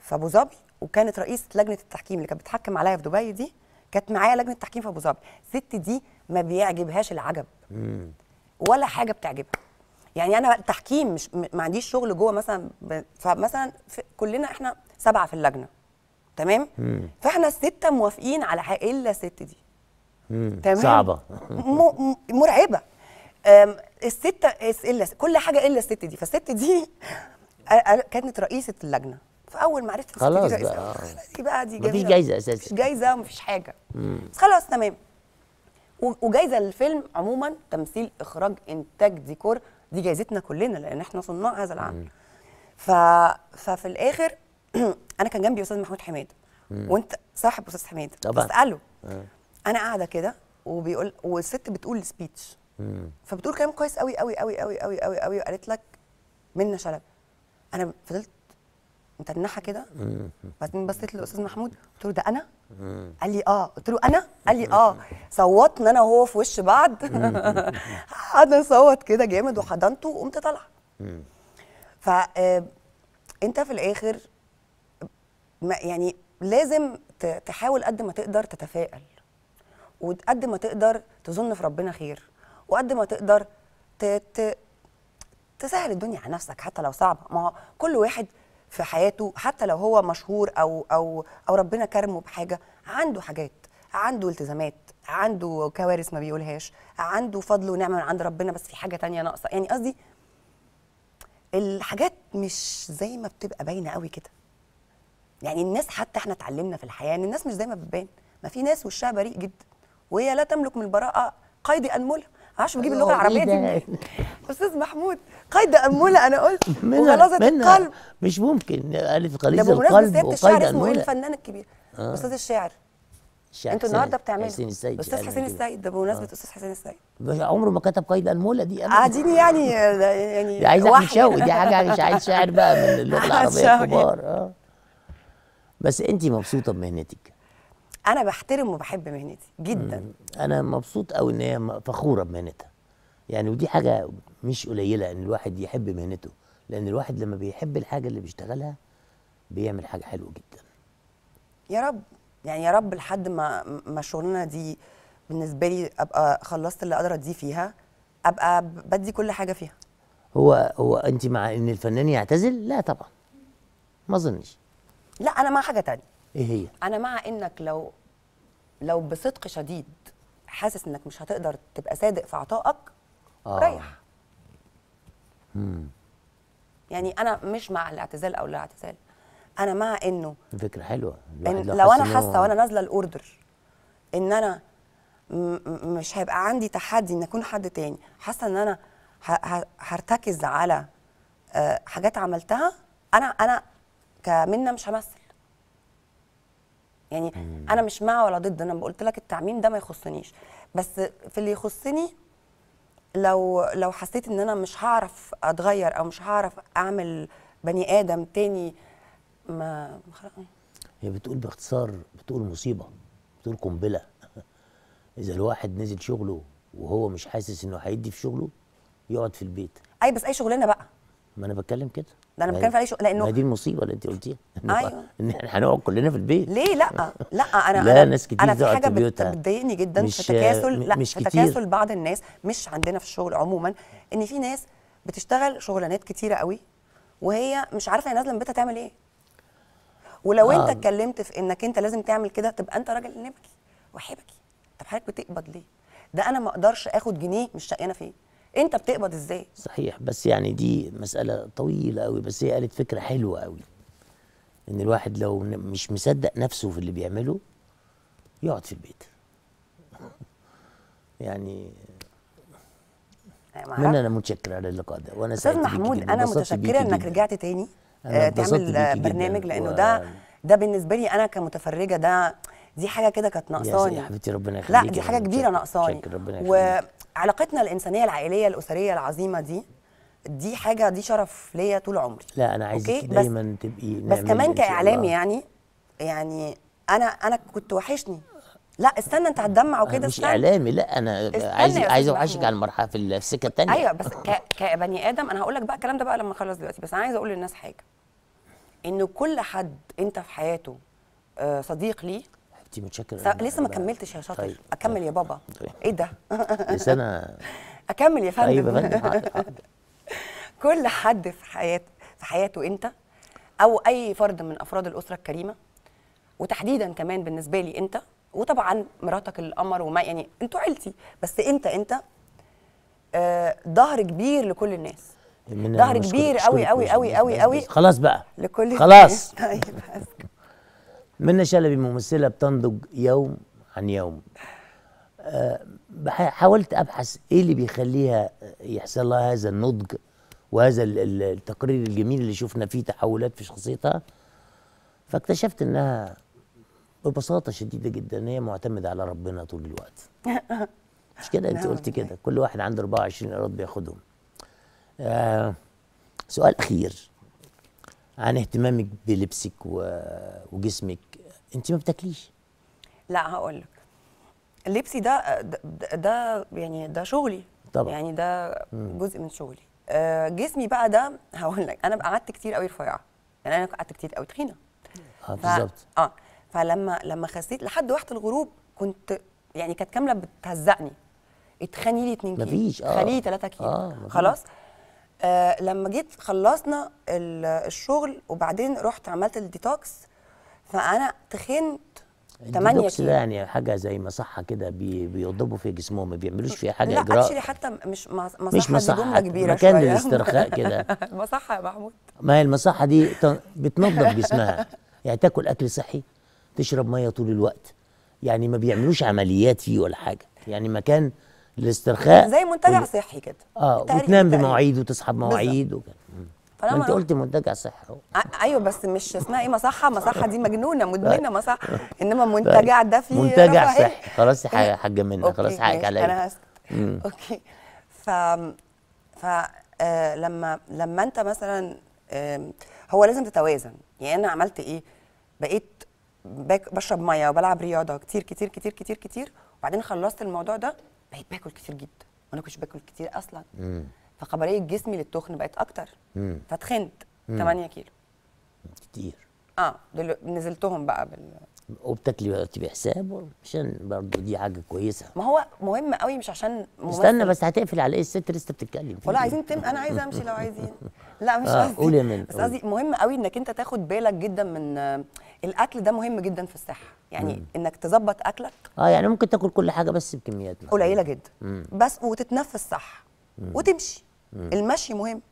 في ابو ظبي وكانت رئيسه لجنه التحكيم اللي كانت بتحكم عليا في دبي دي كانت معايا لجنه تحكيم في ابو ظبي الست دي ما بيعجبهاش العجب ولا حاجه بتعجبها يعني انا تحكيم مش ما عنديش شغل جوه مثلا فمثلا كلنا احنا سبعه في اللجنه تمام مم. فاحنا السته موافقين على حاجه الا الست دي
مم. تمام صعبه
مرعبه السته الا كل حاجه الا الست دي فالست دي كانت رئيسه اللجنه فاول ما عرفت خلاص بقى دي بقى دي جايزه مفيش جايزه اساسا مفيش جايزه ومفيش حاجه مم. بس خلاص تمام وجايزه للفيلم عموما تمثيل اخراج انتاج ديكور دي جايزتنا كلنا لان احنا صناع هذا العمل ف... ففي الاخر انا كان جنبي استاذ محمود حميد وانت صاحب استاذ حميد طبعا آه. انا قاعده كده وبيقول والست بتقول سبيتش فبتقول كلام كويس قوي قوي قوي قوي قوي قوي قوي وقالت لك منى شلبي انا فضلت متنحه كده بعدين بصيت للاستاذ محمود قلت له ده انا قال لي اه قلت له انا قال لي اه صوتنا انا وهو في وش بعض قعدنا نصوت كده جامد وحضنته وقمت طالعه ف آه، انت في الاخر يعني لازم تحاول قد ما تقدر تتفائل وقد ما تقدر تظن في ربنا خير وقد ما تقدر تسهل الدنيا على نفسك حتى لو صعبه ما كل واحد في حياته حتى لو هو مشهور او او او ربنا كرمه بحاجه عنده حاجات عنده التزامات عنده كوارث ما بيقولهاش عنده فضل ونعمه من عند ربنا بس في حاجه تانية ناقصه يعني قصدي الحاجات مش زي ما بتبقى باينه قوي كده يعني الناس حتى احنا اتعلمنا في الحياه ان الناس مش زي ما بتبان ما في ناس وشها بريء جدا وهي لا تملك من البراءه قيد انملها معرفش بجيب اللغه العربيه دي استاذ محمود قيد اموله انا قلت وغلاظه القلب
مش ممكن الف غليظ القلب وقيد أمولة اسمه ايه الفنان
الكبير آه. استاذ الشاعر
انتوا النهارده بتعملوا حسين السيد استاذ حسين السيد
ده بمناسبه آه. استاذ حسين السيد
عمره ما كتب قيد المولى دي
قاعدين آه، يعني يعني عايز احمد شوقي دي حاجه مش عايز شاعر بقى من اللغه العربيه الكبار اه
بس انت مبسوطه بمهنتك
انا بحترم وبحب مهنتي جدا
انا مبسوط قوي ان هي فخوره بمهنتها يعني ودي حاجه مش قليله ان الواحد يحب مهنته لان الواحد لما بيحب الحاجه اللي بيشتغلها بيعمل حاجه حلوه جدا
يا رب يعني يا رب لحد ما ما الشغلانه دي بالنسبه لي ابقى خلصت اللي اقدر اديه فيها ابقى بدي كل حاجه فيها
هو هو انت مع ان الفنان يعتزل لا طبعا ما اظنش
لا انا مع حاجه تانية ايه هي انا مع انك لو لو بصدق شديد حاسس انك مش هتقدر تبقى صادق في عطائك
آه. ريح مم.
يعني انا مش مع الاعتزال او الاعتزال انا مع انه
فكره حلوه إن لو, لو انا حاسه وانا
نازله الاوردر ان انا مش هيبقى عندي تحدي ان اكون حد تاني حاسه ان انا هرتكز على آه، حاجات عملتها انا انا كمنه مش همثل يعني مم. انا مش مع ولا ضد انا قلت لك التعميم ده ما يخصنيش بس في اللي يخصني لو لو حسيت ان انا مش هعرف اتغير او مش هعرف اعمل بني ادم تاني ما
هي بتقول باختصار بتقول مصيبه بتقول قنبله اذا الواحد نزل شغله وهو مش حاسس انه هيدي في شغله يقعد في البيت
اي بس اي شغلانه بقى
ما انا بتكلم كده ده انا بتكلم في عليه شو لانه دي المصيبه اللي انت قلتيها ايوه ان احنا هنقعد كلنا في البيت ليه لا لا
انا لا ناس كتير انا في حاجه بتضايقني جدا مش في تكاسل لا مش في تكاسل بعض الناس مش عندنا في الشغل عموما ان في ناس بتشتغل شغلانات كتيره قوي وهي مش عارفه هي نازله من بيتها تعمل ايه ولو آه. انت اتكلمت في انك انت لازم تعمل كده تبقى انت راجل نبكي وحبكي طب حضرتك بتقبض ليه ده انا ما اقدرش اخد جنيه مش شقيانه فيه انت بتقبض ازاي
صحيح بس يعني دي مساله طويله قوي بس هي قالت فكره حلوه قوي ان الواحد لو مش مصدق نفسه في اللي بيعمله يقعد في البيت يعني من انا متشكر على اللقاء ده وانا استاذ محمود انا متشكره انك
رجعت تاني آه، تعمل برنامج لانه و... ده ده بالنسبه لي انا كمتفرجه ده دي حاجه كده كانت ناقصاني يا حبيبتي ربنا يخليك لا دي حاجه كبيره ناقصاني ربنا يخليك علاقتنا الانسانيه العائليه الاسريه العظيمه دي دي حاجه دي شرف ليا طول عمري
لا انا عايزك دايما تبقي بس كمان كاعلامي
يعني يعني انا انا كنت وحشني لا استنى انت هتدمع وكده مش
اعلامي لا انا عايز عايز اوحشك على المرحله في السكه الثانيه ايوه بس
كبني ادم انا هقول لك بقى الكلام ده بقى لما اخلص دلوقتي بس انا عايز اقول للناس حاجه ان كل حد انت في حياته آه، صديق ليه
انت متشكر لسه ما كملتش يا شاطر طيب.
اكمل طيب. يا بابا طيب. ايه ده انا اكمل يا فندم طيب فندم كل حد في حياته في حياته انت او اي فرد من افراد الاسره الكريمه وتحديدا كمان بالنسبه لي انت وطبعا مراتك القمر وما يعني انتوا عيلتي بس انت انت آه ظهر كبير لكل الناس ظهر كبير قوي قوي قوي قوي قوي خلاص بقى لكل خلاص طيب
منى شلبي ممثله بتنضج يوم عن يوم آه، حاولت ابحث ايه اللي بيخليها يحصل لها هذا النضج وهذا التقرير الجميل اللي شفنا فيه تحولات في شخصيتها فاكتشفت انها ببساطه شديده جدا هي معتمده على ربنا طول الوقت مش كده انت نعم، قلت كده كل واحد عنده 24 اراد بياخدهم آه سؤال اخير عن اهتمامك بلبسك وجسمك انت ما بتاكليش
لا هقول لك اللبسي ده, ده يعني ده شغلي طبعا يعني ده جزء من شغلي آه، جسمي بقى ده هقول لك انا قعدت كتير قوي رفيعه يعني انا قعدت كتير قوي تخينه اه بالظبط اه فلما لما خسيت لحد وقت الغروب كنت يعني كانت كامله بتهزقني اتخني لي 2 كيلو مفيش اه خليه 3 كيلو آه خلاص آه لما جيت خلصنا الشغل وبعدين رحت عملت الديتوكس فانا تخنت 8 كيلو ده
يعني حاجه زي مصحه كده بي بيضبوا في جسمهم ما بيعملوش فيها حاجه لا اجراء لا
حتى مش مصحه مش مصحه جمله كبيره مكان للاسترخاء كده المصحه يا محمود
ما هي المصحه دي بتنظف جسمها يعني تاكل اكل صحي تشرب ميه طول الوقت يعني ما بيعملوش عمليات فيه ولا حاجه يعني مكان للاسترخاء زي منتجع وال... صحي كده اه وتنام بمواعيد وتصحى بمواعيد وكده فلما انت قلت منتجع صحي
ايوه بس مش اسمها ايه مصحه مصحه دي مجنونه مدمنه طيب. مصحه طيب. انما منتجع ده في منتجع صحي
خلاص يا إيه؟ حاجه منها خلاص حقك عليا انا
اوكي ف ف آه، لما لما انت مثلا هو لازم تتوازن يعني انا عملت ايه بقيت بشرب ميه وبلعب رياضه كتير كتير كتير كتير كتير وبعدين خلصت الموضوع ده بقيت باكل كتير جدا وانا كنتش باكل كتير اصلا فقبليه جسمي للتخن بقت اكتر مم. فاتخنت 8 كيلو كتير اه دول نزلتهم بقى بال
وبتاكلي دلوقتي بحساب عشان برضه دي حاجه كويسه
ما هو مهم قوي مش عشان ممثل. استنى بس
هتقفل على ايه الست لسه بتتكلم ولا عايزين تم انا عايزه امشي لو عايزين
لا مش آه، قصدي آه قول يا من بس قصدي مهم قوي انك انت تاخد بالك جدا من الاكل ده مهم جدا في الصحه يعني مم. انك تظبط اكلك اه يعني ممكن تاكل كل حاجه بس بكميات قليله جدا مم. بس وتتنفس صح مم. وتمشي المشي مهم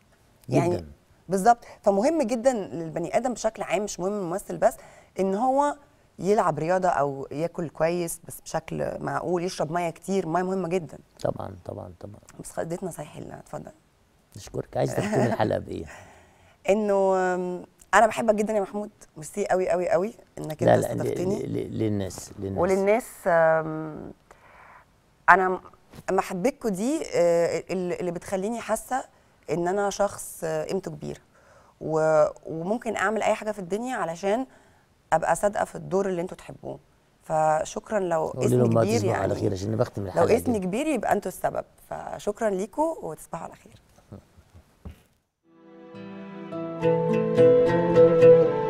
يعني بالظبط فمهم جدا للبني ادم بشكل عام مش مهم الممثل بس ان هو يلعب رياضه او ياكل كويس بس بشكل معقول يشرب ميه كتير ميه مهمه جدا طبعا طبعا طبعا بس خدتنا صحيح لنا اتفضل اشكرك
عايز تختم الحلقه
بايه انه انا بحبك جدا يا محمود ميرسي قوي قوي قوي انك انت استضفتني للناس للناس وللناس انا محبتكم دي آه، اللي بتخليني حاسه ان انا شخص آه، قيمته كبيره وممكن اعمل اي حاجه في الدنيا علشان ابقى صادقه في الدور اللي انتوا تحبوه فشكرا لو اسم كبير يعني على خير عشان بختم الحلقه لو اسم كبير يبقى انتوا السبب فشكرا ليكم وتصبحوا على خير